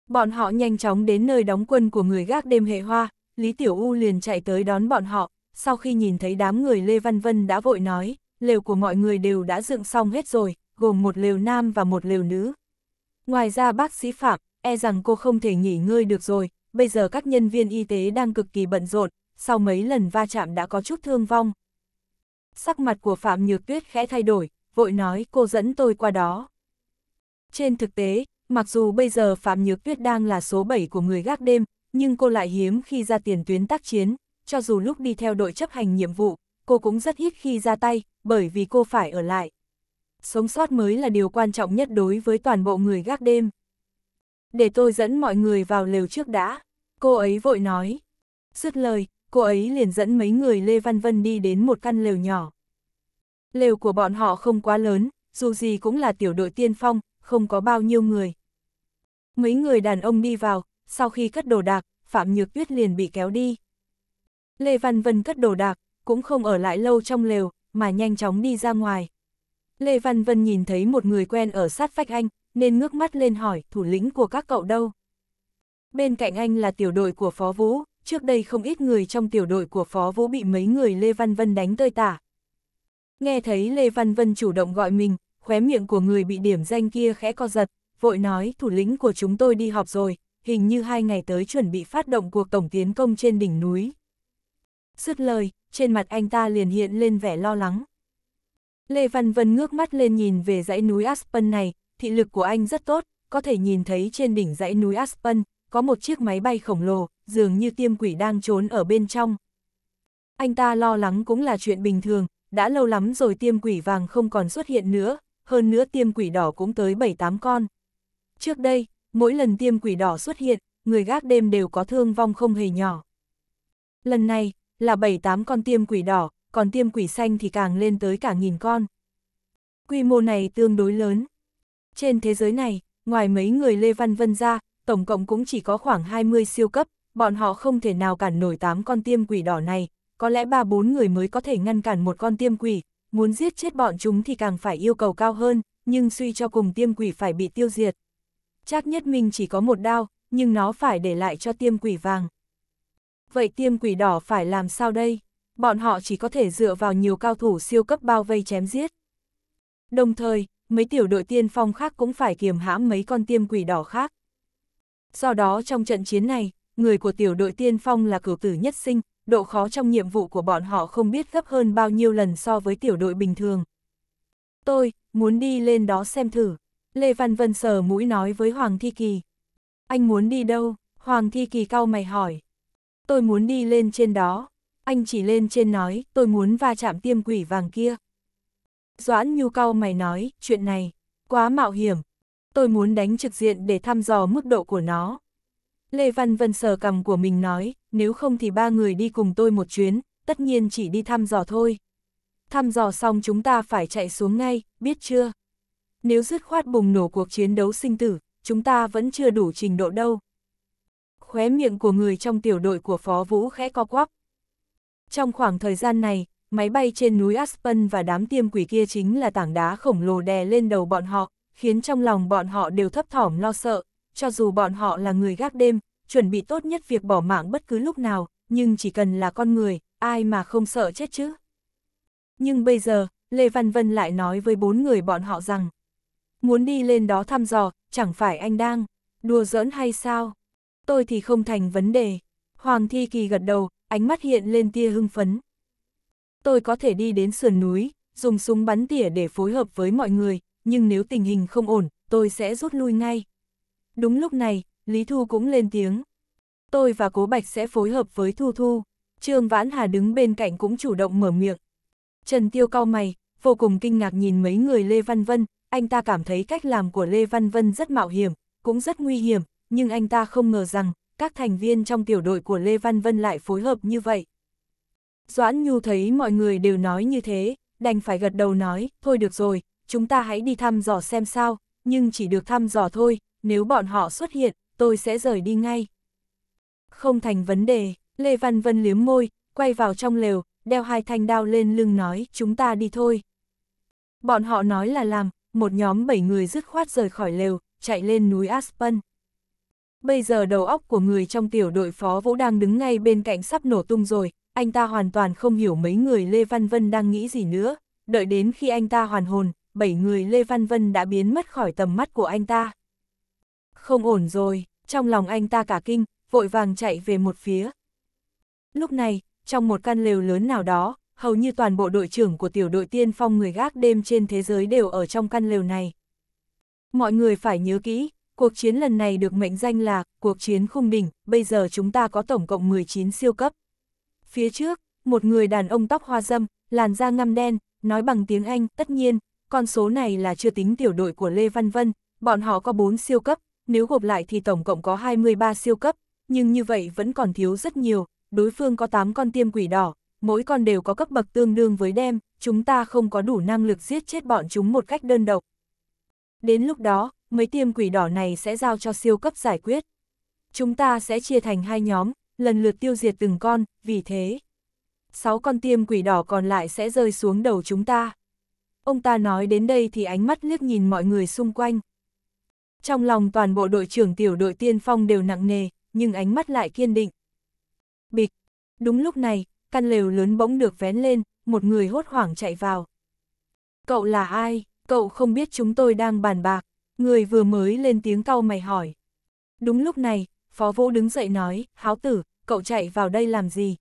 Bọn họ nhanh chóng đến nơi đóng quân của người gác đêm hệ hoa, Lý Tiểu U liền chạy tới đón bọn họ, sau khi nhìn thấy đám người Lê Văn Vân đã vội nói, lều của mọi người đều đã dựng xong hết rồi, gồm một lều nam và một lều nữ. Ngoài ra bác sĩ Phạm, e rằng cô không thể nghỉ ngơi được rồi, bây giờ các nhân viên y tế đang cực kỳ bận rộn, sau mấy lần va chạm đã có chút thương vong. Sắc mặt của Phạm Nhược Tuyết khẽ thay đổi, vội nói cô dẫn tôi qua đó. Trên thực tế, mặc dù bây giờ Phạm Nhược Tuyết đang là số 7 của người gác đêm, nhưng cô lại hiếm khi ra tiền tuyến tác chiến, cho dù lúc đi theo đội chấp hành nhiệm vụ, cô cũng rất ít khi ra tay, bởi vì cô phải ở lại. Sống sót mới là điều quan trọng nhất đối với toàn bộ người gác đêm. Để tôi dẫn mọi người vào lều trước đã, cô ấy vội nói. Dứt lời, cô ấy liền dẫn mấy người Lê Văn Vân đi đến một căn lều nhỏ. Lều của bọn họ không quá lớn, dù gì cũng là tiểu đội tiên phong, không có bao nhiêu người. Mấy người đàn ông đi vào, sau khi cất đồ đạc, Phạm Nhược Tuyết liền bị kéo đi. Lê Văn Vân cất đồ đạc, cũng không ở lại lâu trong lều, mà nhanh chóng đi ra ngoài. Lê Văn Vân nhìn thấy một người quen ở sát vách anh, nên ngước mắt lên hỏi thủ lĩnh của các cậu đâu. Bên cạnh anh là tiểu đội của Phó Vũ, trước đây không ít người trong tiểu đội của Phó Vũ bị mấy người Lê Văn Vân đánh tơi tả. Nghe thấy Lê Văn Vân chủ động gọi mình, khóe miệng của người bị điểm danh kia khẽ co giật, vội nói thủ lĩnh của chúng tôi đi họp rồi, hình như hai ngày tới chuẩn bị phát động cuộc tổng tiến công trên đỉnh núi. Sứt lời, trên mặt anh ta liền hiện lên vẻ lo lắng. Lê Văn Vân ngước mắt lên nhìn về dãy núi Aspen này, thị lực của anh rất tốt, có thể nhìn thấy trên đỉnh dãy núi Aspen, có một chiếc máy bay khổng lồ, dường như tiêm quỷ đang trốn ở bên trong. Anh ta lo lắng cũng là chuyện bình thường, đã lâu lắm rồi tiêm quỷ vàng không còn xuất hiện nữa, hơn nữa tiêm quỷ đỏ cũng tới 7-8 con. Trước đây, mỗi lần tiêm quỷ đỏ xuất hiện, người gác đêm đều có thương vong không hề nhỏ. Lần này, là 7-8 con tiêm quỷ đỏ, còn tiêm quỷ xanh thì càng lên tới cả nghìn con. Quy mô này tương đối lớn. Trên thế giới này, ngoài mấy người Lê Văn Vân ra, tổng cộng cũng chỉ có khoảng 20 siêu cấp, bọn họ không thể nào cản nổi 8 con tiêm quỷ đỏ này, có lẽ 3-4 người mới có thể ngăn cản một con tiêm quỷ, muốn giết chết bọn chúng thì càng phải yêu cầu cao hơn, nhưng suy cho cùng tiêm quỷ phải bị tiêu diệt. Chắc nhất mình chỉ có một đao, nhưng nó phải để lại cho tiêm quỷ vàng. Vậy tiêm quỷ đỏ phải làm sao đây? Bọn họ chỉ có thể dựa vào nhiều cao thủ siêu cấp bao vây chém giết. Đồng thời, mấy tiểu đội tiên phong khác cũng phải kiềm hãm mấy con tiêm quỷ đỏ khác. Do đó trong trận chiến này, người của tiểu đội tiên phong là cửu tử nhất sinh, độ khó trong nhiệm vụ của bọn họ không biết gấp hơn bao nhiêu lần so với tiểu đội bình thường. Tôi, muốn đi lên đó xem thử. Lê Văn Vân sờ mũi nói với Hoàng Thi Kỳ. Anh muốn đi đâu? Hoàng Thi Kỳ cau mày hỏi. Tôi muốn đi lên trên đó. Anh chỉ lên trên nói, tôi muốn va chạm tiêm quỷ vàng kia. Doãn Nhu cau mày nói, chuyện này, quá mạo hiểm. Tôi muốn đánh trực diện để thăm dò mức độ của nó. Lê Văn Vân sờ cầm của mình nói, nếu không thì ba người đi cùng tôi một chuyến, tất nhiên chỉ đi thăm dò thôi. Thăm dò xong chúng ta phải chạy xuống ngay, biết chưa? Nếu dứt khoát bùng nổ cuộc chiến đấu sinh tử, chúng ta vẫn chưa đủ trình độ đâu. Khóe miệng của người trong tiểu đội của Phó Vũ khẽ co quắp. Trong khoảng thời gian này, máy bay trên núi Aspen và đám tiêm quỷ kia chính là tảng đá khổng lồ đè lên đầu bọn họ, khiến trong lòng bọn họ đều thấp thỏm lo sợ, cho dù bọn họ là người gác đêm, chuẩn bị tốt nhất việc bỏ mạng bất cứ lúc nào, nhưng chỉ cần là con người, ai mà không sợ chết chứ. Nhưng bây giờ, Lê Văn Vân lại nói với bốn người bọn họ rằng, muốn đi lên đó thăm dò, chẳng phải anh đang đùa giỡn hay sao? Tôi thì không thành vấn đề. Hoàng Thi Kỳ gật đầu, ánh mắt hiện lên tia hưng phấn. Tôi có thể đi đến sườn núi, dùng súng bắn tỉa để phối hợp với mọi người, nhưng nếu tình hình không ổn, tôi sẽ rút lui ngay. Đúng lúc này, Lý Thu cũng lên tiếng. Tôi và Cố Bạch sẽ phối hợp với Thu Thu. Trương Vãn Hà đứng bên cạnh cũng chủ động mở miệng. Trần Tiêu cau mày, vô cùng kinh ngạc nhìn mấy người Lê Văn Vân, anh ta cảm thấy cách làm của Lê Văn Vân rất mạo hiểm, cũng rất nguy hiểm, nhưng anh ta không ngờ rằng, các thành viên trong tiểu đội của Lê Văn Vân lại phối hợp như vậy. Doãn Nhu thấy mọi người đều nói như thế, đành phải gật đầu nói, thôi được rồi, chúng ta hãy đi thăm dò xem sao, nhưng chỉ được thăm dò thôi, nếu bọn họ xuất hiện, tôi sẽ rời đi ngay. Không thành vấn đề, Lê Văn Vân liếm môi, quay vào trong lều, đeo hai thanh đao lên lưng nói, chúng ta đi thôi. Bọn họ nói là làm, một nhóm bảy người dứt khoát rời khỏi lều, chạy lên núi Aspen. Bây giờ đầu óc của người trong tiểu đội phó vũ đang đứng ngay bên cạnh sắp nổ tung rồi, anh ta hoàn toàn không hiểu mấy người Lê Văn Vân đang nghĩ gì nữa, đợi đến khi anh ta hoàn hồn, bảy người Lê Văn Vân đã biến mất khỏi tầm mắt của anh ta. Không ổn rồi, trong lòng anh ta cả kinh, vội vàng chạy về một phía. Lúc này, trong một căn lều lớn nào đó, hầu như toàn bộ đội trưởng của tiểu đội tiên phong người gác đêm trên thế giới đều ở trong căn lều này. Mọi người phải nhớ kỹ, cuộc chiến lần này được mệnh danh là cuộc chiến khung đỉnh, bây giờ chúng ta có tổng cộng 19 siêu cấp. Phía trước, một người đàn ông tóc hoa dâm, làn da ngăm đen, nói bằng tiếng Anh, tất nhiên, con số này là chưa tính tiểu đội của Lê Văn Vân, bọn họ có 4 siêu cấp, nếu gộp lại thì tổng cộng có 23 siêu cấp, nhưng như vậy vẫn còn thiếu rất nhiều, đối phương có 8 con tiêm quỷ đỏ, mỗi con đều có cấp bậc tương đương với đem, chúng ta không có đủ năng lực giết chết bọn chúng một cách đơn độc. Đến lúc đó, mấy tiêm quỷ đỏ này sẽ giao cho siêu cấp giải quyết. Chúng ta sẽ chia thành hai nhóm, lần lượt tiêu diệt từng con, vì thế. Sáu con tiêm quỷ đỏ còn lại sẽ rơi xuống đầu chúng ta. Ông ta nói đến đây thì ánh mắt liếc nhìn mọi người xung quanh. Trong lòng toàn bộ đội trưởng tiểu đội tiên phong đều nặng nề, nhưng ánh mắt lại kiên định. Bịch! Đúng lúc này, căn lều lớn bỗng được vén lên, một người hốt hoảng chạy vào. Cậu là ai? Cậu không biết chúng tôi đang bàn bạc. Người vừa mới lên tiếng cau mày hỏi. Đúng lúc này, Phó Vũ đứng dậy nói, háo tử, cậu chạy vào đây làm gì?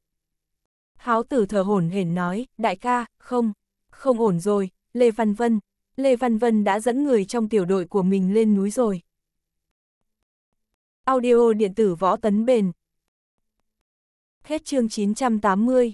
Háo tử thở hổn hển nói, đại ca, không, không ổn rồi, Lê Văn Vân, Lê Văn Vân đã dẫn người trong tiểu đội của mình lên núi rồi. Audio điện tử võ tấn bền. Hết chương 980